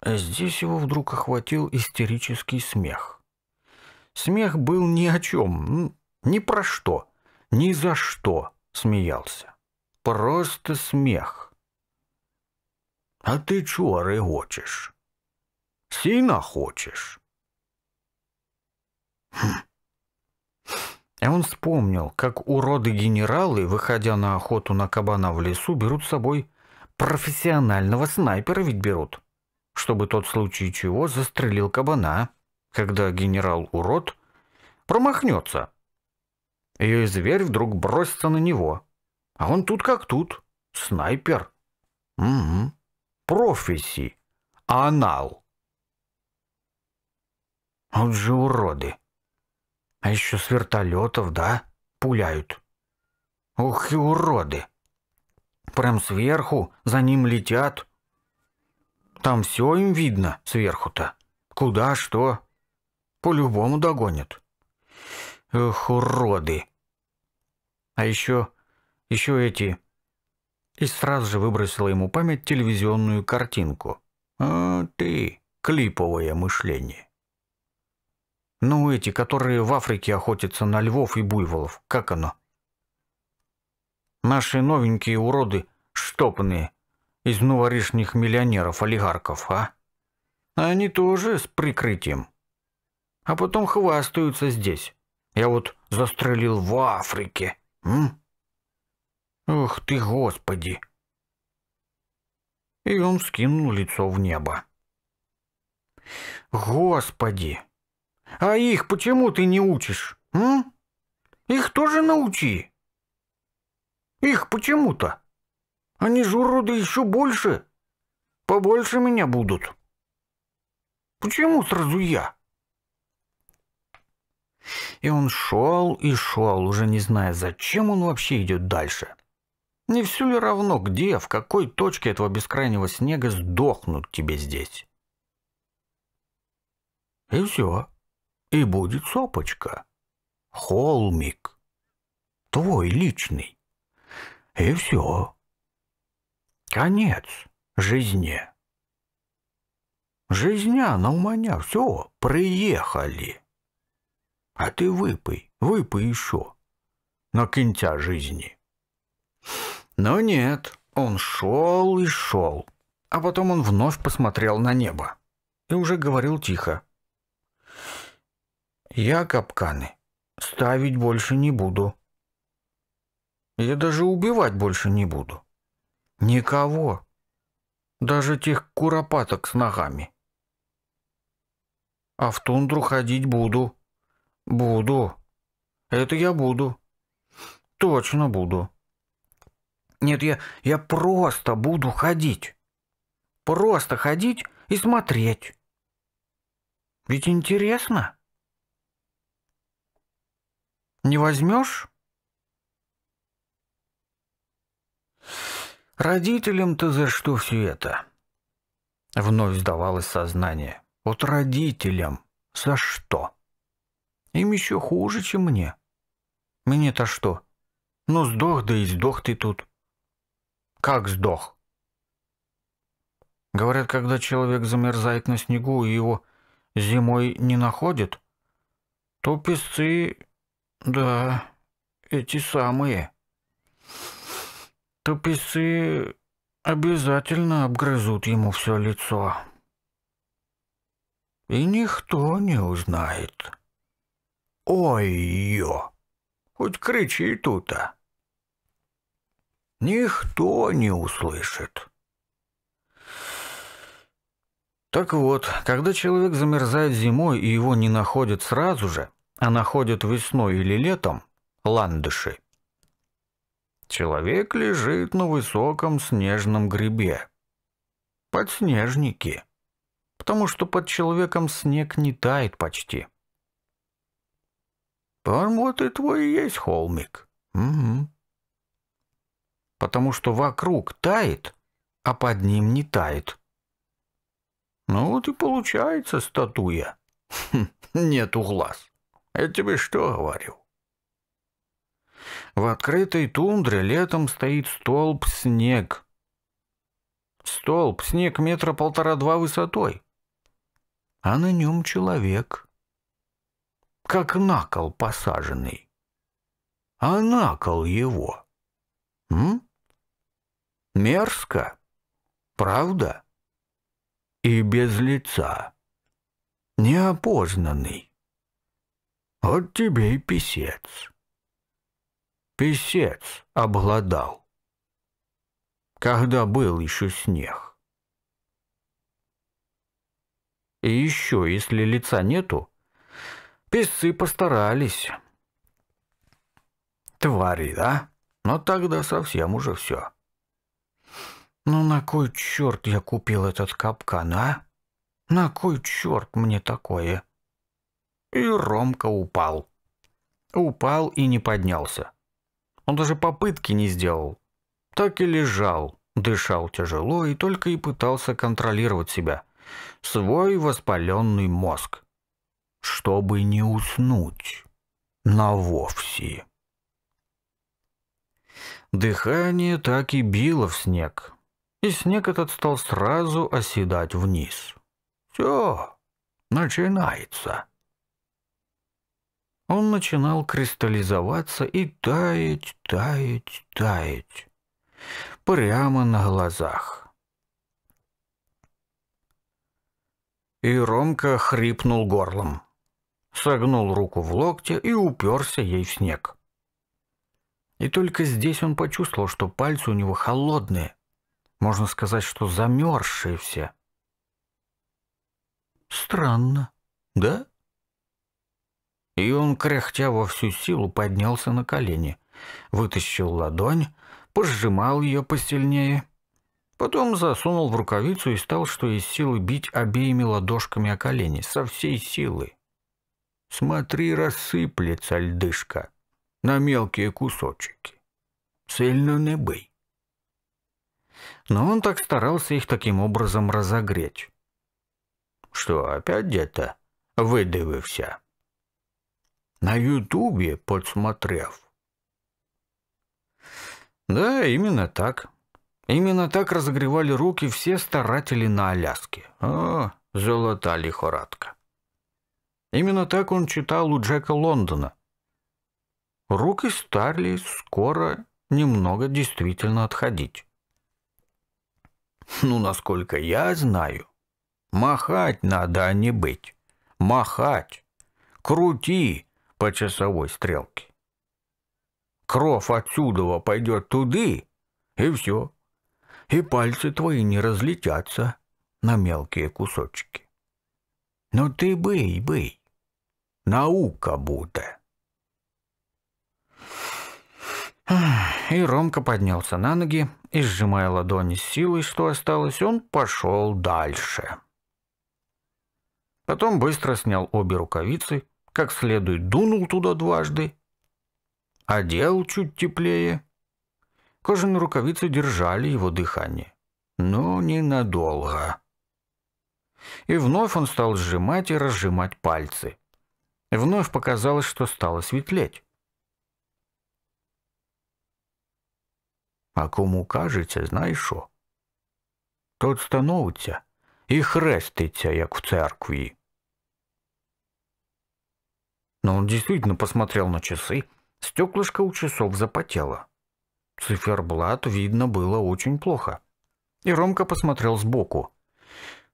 Здесь его вдруг охватил истерический смех. Смех был ни о чем, ни про что. — ни за что смеялся. Просто смех. А ты чего рыгочешь? сильно хочешь? Хм. И а он вспомнил, как уроды-генералы, выходя на охоту на кабана в лесу, берут с собой профессионального снайпера ведь берут, чтобы тот случай чего застрелил кабана, когда генерал-урод промахнется и зверь вдруг бросится на него. А он тут как тут. Снайпер. Угу. Профессии. Анал. Вот а же уроды. А еще с вертолетов, да, пуляют. Ух и уроды. Прям сверху за ним летят. Там все им видно сверху-то. Куда, что. По-любому догонят. Эх, уроды. А еще... еще эти... И сразу же выбросила ему память телевизионную картинку. А ты, клиповое мышление. Ну, эти, которые в Африке охотятся на львов и буйволов. Как оно? Наши новенькие уроды штопанные из новоришних миллионеров-олигархов, а? Они тоже с прикрытием. А потом хвастаются здесь. Я вот застрелил в Африке. М? Ох ты, Господи! И он скинул лицо в небо. Господи! А их почему ты не учишь? М? Их тоже научи. Их почему-то. Они же уроды еще больше. Побольше меня будут. Почему сразу я? И он шел и шел, уже не зная, зачем он вообще идет дальше. Не все ли равно, где, в какой точке этого бескрайнего снега сдохнут тебе здесь? И все. И будет сопочка. Холмик. Твой личный. И все. Конец жизни. Жизня на уманя. Все, приехали. А ты выпей, выпей еще. На конца жизни. Но нет, он шел и шел. А потом он вновь посмотрел на небо. И уже говорил тихо. Я капканы ставить больше не буду. Я даже убивать больше не буду. Никого. Даже тех куропаток с ногами. А в тундру ходить буду. Буду. Это я буду. Точно буду. Нет, я, я просто буду ходить. Просто ходить и смотреть. Ведь интересно. Не возьмешь? Родителям-то за что все это? Вновь сдавалось сознание. Вот родителям за что? Им еще хуже, чем мне. Мне-то что? Ну, сдох, да и сдох ты тут. Как сдох? Говорят, когда человек замерзает на снегу и его зимой не находят, то песцы, да, эти самые, то песцы обязательно обгрызут ему все лицо. И никто не узнает. Ой-ё! Хоть кричи тута. Никто не услышит. Так вот, когда человек замерзает зимой и его не находят сразу же, а находят весной или летом, ландыши, человек лежит на высоком снежном гребе. Подснежники. Потому что под человеком снег не тает почти. — там вот и твой есть холмик. Угу. Потому что вокруг тает, а под ним не тает. Ну вот и получается статуя. Хм, нету глаз. Я тебе что говорил? В открытой тундре летом стоит столб снег. Столб снег метра полтора-два высотой. А на нем человек как на кол посаженный. А на кол его. М? Мерзко, правда? И без лица. Неопознанный. Вот тебе и писец. Песец обладал. когда был еще снег. И еще, если лица нету, Песцы постарались. Твари, да? Но тогда совсем уже все. Ну на кой черт я купил этот капкан, а? На кой черт мне такое? И Ромка упал. Упал и не поднялся. Он даже попытки не сделал. Так и лежал, дышал тяжело и только и пытался контролировать себя. Свой воспаленный мозг чтобы не уснуть. Но Дыхание так и било в снег, и снег этот стал сразу оседать вниз. Все, начинается. Он начинал кристаллизоваться и таять, таять, таять. Прямо на глазах. И Ромка хрипнул горлом согнул руку в локте и уперся ей в снег. И только здесь он почувствовал, что пальцы у него холодные, можно сказать, что замерзшие все. Странно, да? И он, кряхтя во всю силу, поднялся на колени, вытащил ладонь, пожимал ее посильнее, потом засунул в рукавицу и стал, что из силы, бить обеими ладошками о колени, со всей силы. Смотри, рассыплется льдышка на мелкие кусочки. Сильно не бей. Но он так старался их таким образом разогреть. Что, опять где-то видивився? На ютубе подсмотрев. Да, именно так. Именно так разогревали руки все старатели на Аляске. О, золота лихорадка. Именно так он читал у Джека Лондона. Руки стали скоро немного действительно отходить. Ну, насколько я знаю, махать надо, а не быть. Махать. Крути по часовой стрелке. Кров отсюда пойдет туды, и все. И пальцы твои не разлетятся на мелкие кусочки. Но ну ты бей, бей. Наука будет. И Ромка поднялся на ноги и, сжимая ладони с силой, что осталось, он пошел дальше. Потом быстро снял обе рукавицы, как следует дунул туда дважды, одел чуть теплее. Кожаные рукавицы держали его дыхание, но ненадолго. И вновь он стал сжимать и разжимать пальцы – Вновь показалось, что стало светлеть. А кому кажеться, знаєш що? Тот становиться и хреститься, как в церкви. Но ну, он действительно посмотрел на часы. Стеклышко у часов запотело. Циферблат видно было очень плохо. И Ромка посмотрел сбоку.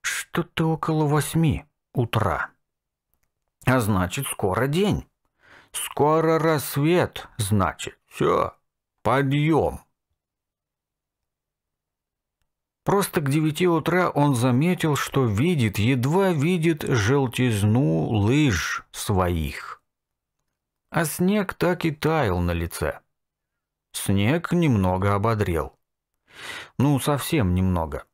Что-то около восьми утра. А значит, скоро день. Скоро рассвет, значит. Все, подъем. Просто к девяти утра он заметил, что видит, едва видит желтизну лыж своих. А снег так и таял на лице. Снег немного ободрел. Ну, совсем немного.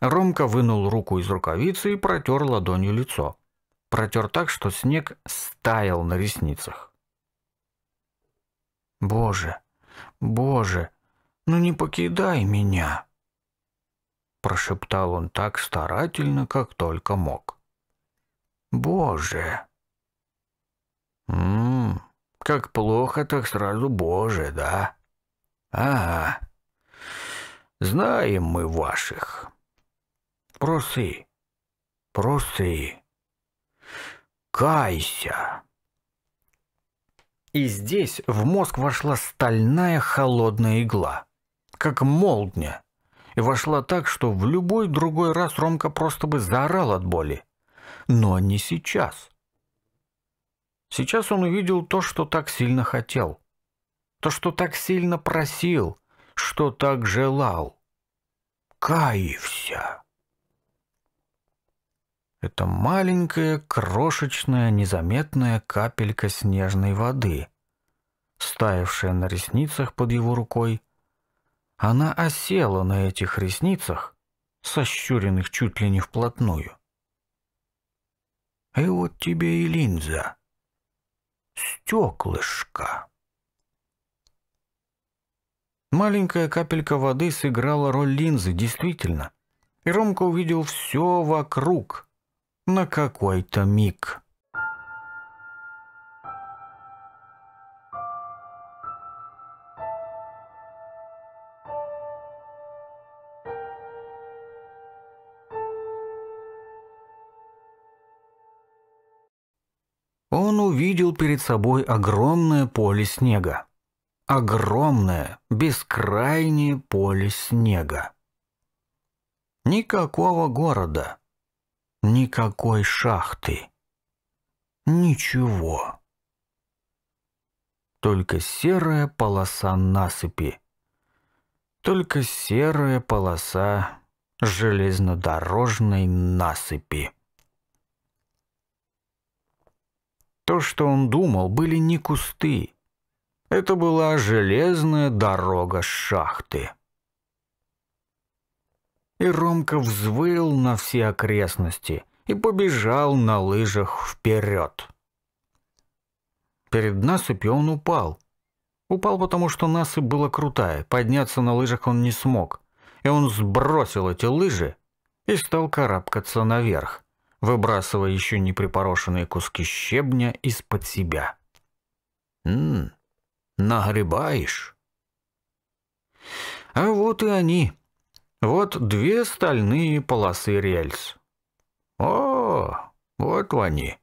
Ромка вынул руку из рукавицы и протер ладонью лицо протер так, что снег стаял на ресницах. «Боже, Боже, ну не покидай меня!» Прошептал он так старательно, как только мог. «Боже!» «Ммм, как плохо, так сразу Боже, да?» «Ага, знаем мы ваших. Проси, проси!» кайся!» И здесь в мозг вошла стальная холодная игла, как молния, и вошла так, что в любой другой раз Ромка просто бы заорал от боли. Но не сейчас. Сейчас он увидел то, что так сильно хотел, то, что так сильно просил, что так желал. Каився. Это маленькая, крошечная, незаметная капелька снежной воды, стаявшая на ресницах под его рукой. Она осела на этих ресницах, сощуренных чуть ли не вплотную. И «Э, вот тебе и линза. Стеклышко. Маленькая капелька воды сыграла роль линзы, действительно. И Ромка увидел все вокруг — на какой-то миг. Он увидел перед собой огромное поле снега. Огромное, бескрайнее поле снега. Никакого города, Никакой шахты. Ничего. Только серая полоса насыпи. Только серая полоса железнодорожной насыпи. То, что он думал, были не кусты. Это была железная дорога шахты и Ромка взвыл на все окрестности и побежал на лыжах вперед. Перед насыпью он упал. Упал, потому что насыпь была крутая, подняться на лыжах он не смог, и он сбросил эти лыжи и стал карабкаться наверх, выбрасывая еще не припорошенные куски щебня из-под себя. «М -м, «Нагребаешь?» «А вот и они», вот две стальные полосы рельс. О, вот они,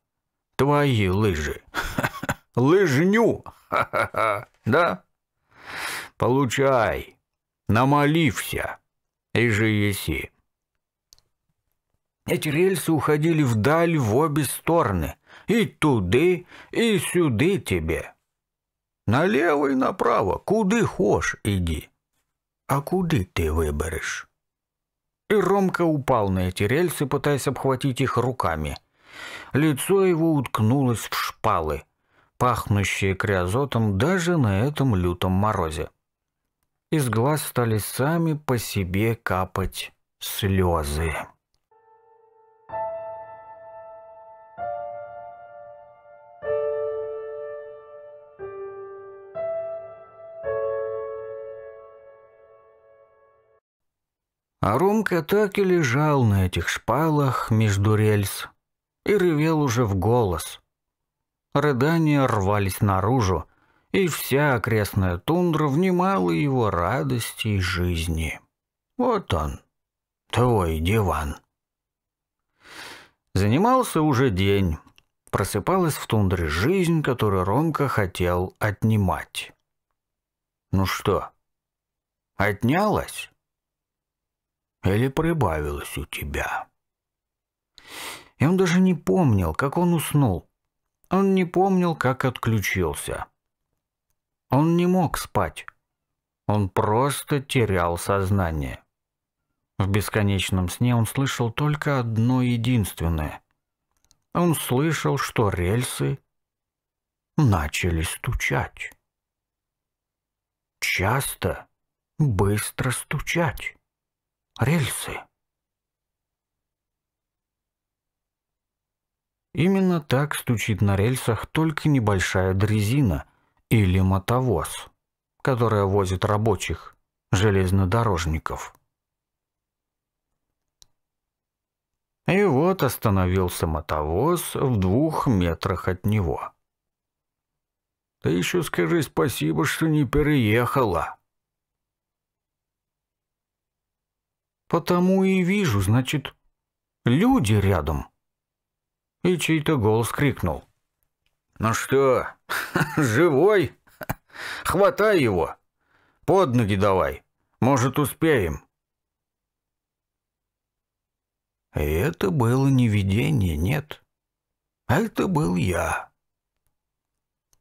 твои лыжи. Лыжню, да? Получай, намолився, и же еси. Эти рельсы уходили вдаль в обе стороны, и туды, и сюды тебе. Налево и направо, куды хошь иди а куды ты выберешь?» И Ромка упал на эти рельсы, пытаясь обхватить их руками. Лицо его уткнулось в шпалы, пахнущие криозотом даже на этом лютом морозе. Из глаз стали сами по себе капать слезы. Ромка так и лежал на этих шпалах между рельс и ревел уже в голос. Рыдания рвались наружу, и вся окрестная тундра внимала его радости и жизни. Вот он, твой диван. Занимался уже день. Просыпалась в тундре жизнь, которую Ромка хотел отнимать. Ну что, отнялась? Или прибавилось у тебя?» И он даже не помнил, как он уснул. Он не помнил, как отключился. Он не мог спать. Он просто терял сознание. В бесконечном сне он слышал только одно единственное. Он слышал, что рельсы начали стучать. Часто, быстро стучать рельсы. Именно так стучит на рельсах только небольшая дрезина или мотовоз, которая возит рабочих, железнодорожников. И вот остановился мотовоз в двух метрах от него. «Ты еще скажи спасибо, что не переехала», «Потому и вижу, значит, люди рядом». И чей-то голос крикнул. «Ну что, живой? Хватай его! Под ноги давай, может, успеем!» И это было не видение, нет. А это был я.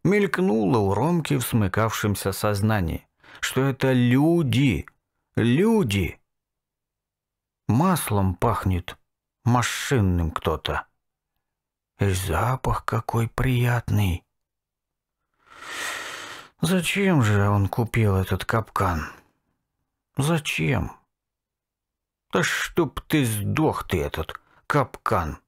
Мелькнуло у Ромки в смыкавшемся сознании, что это люди, люди, Маслом пахнет, машинным кто-то. И запах какой приятный. Зачем же он купил этот капкан? Зачем? Да чтоб ты сдох ты этот капкан.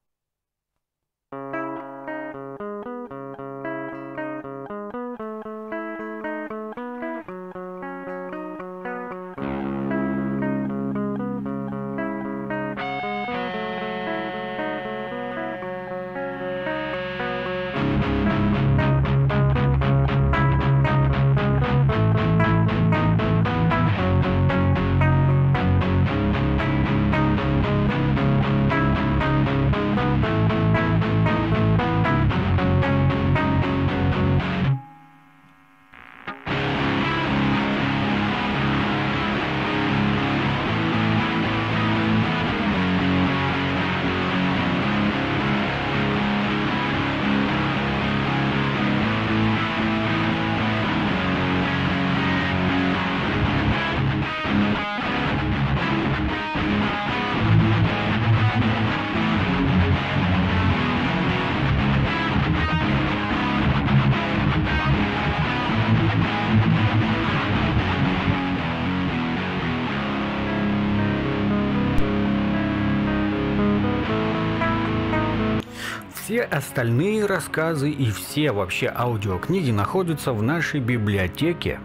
остальные рассказы и все вообще аудиокниги находятся в нашей библиотеке.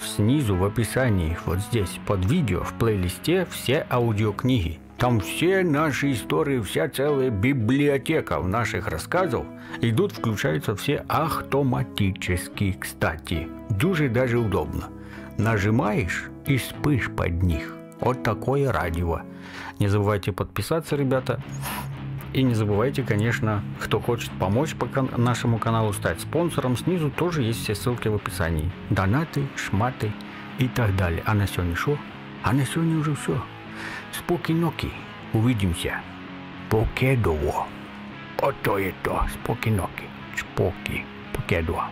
Снизу в описании, вот здесь, под видео, в плейлисте все аудиокниги. Там все наши истории, вся целая библиотека в наших рассказов идут, включаются все автоматически, кстати. Дуже даже удобно. Нажимаешь и спишь под них. Вот такое радио. Не забывайте подписаться, ребята. И не забывайте, конечно, кто хочет помочь по кан- нашему каналу стать спонсором, снизу тоже есть все ссылки в описании. Донаты, шматы и так далее. А на сегодня что? А на сегодня уже все. Спокойноки. Увидимся. Покедово. Ото а это. Спокойноки. Споки. Покедово.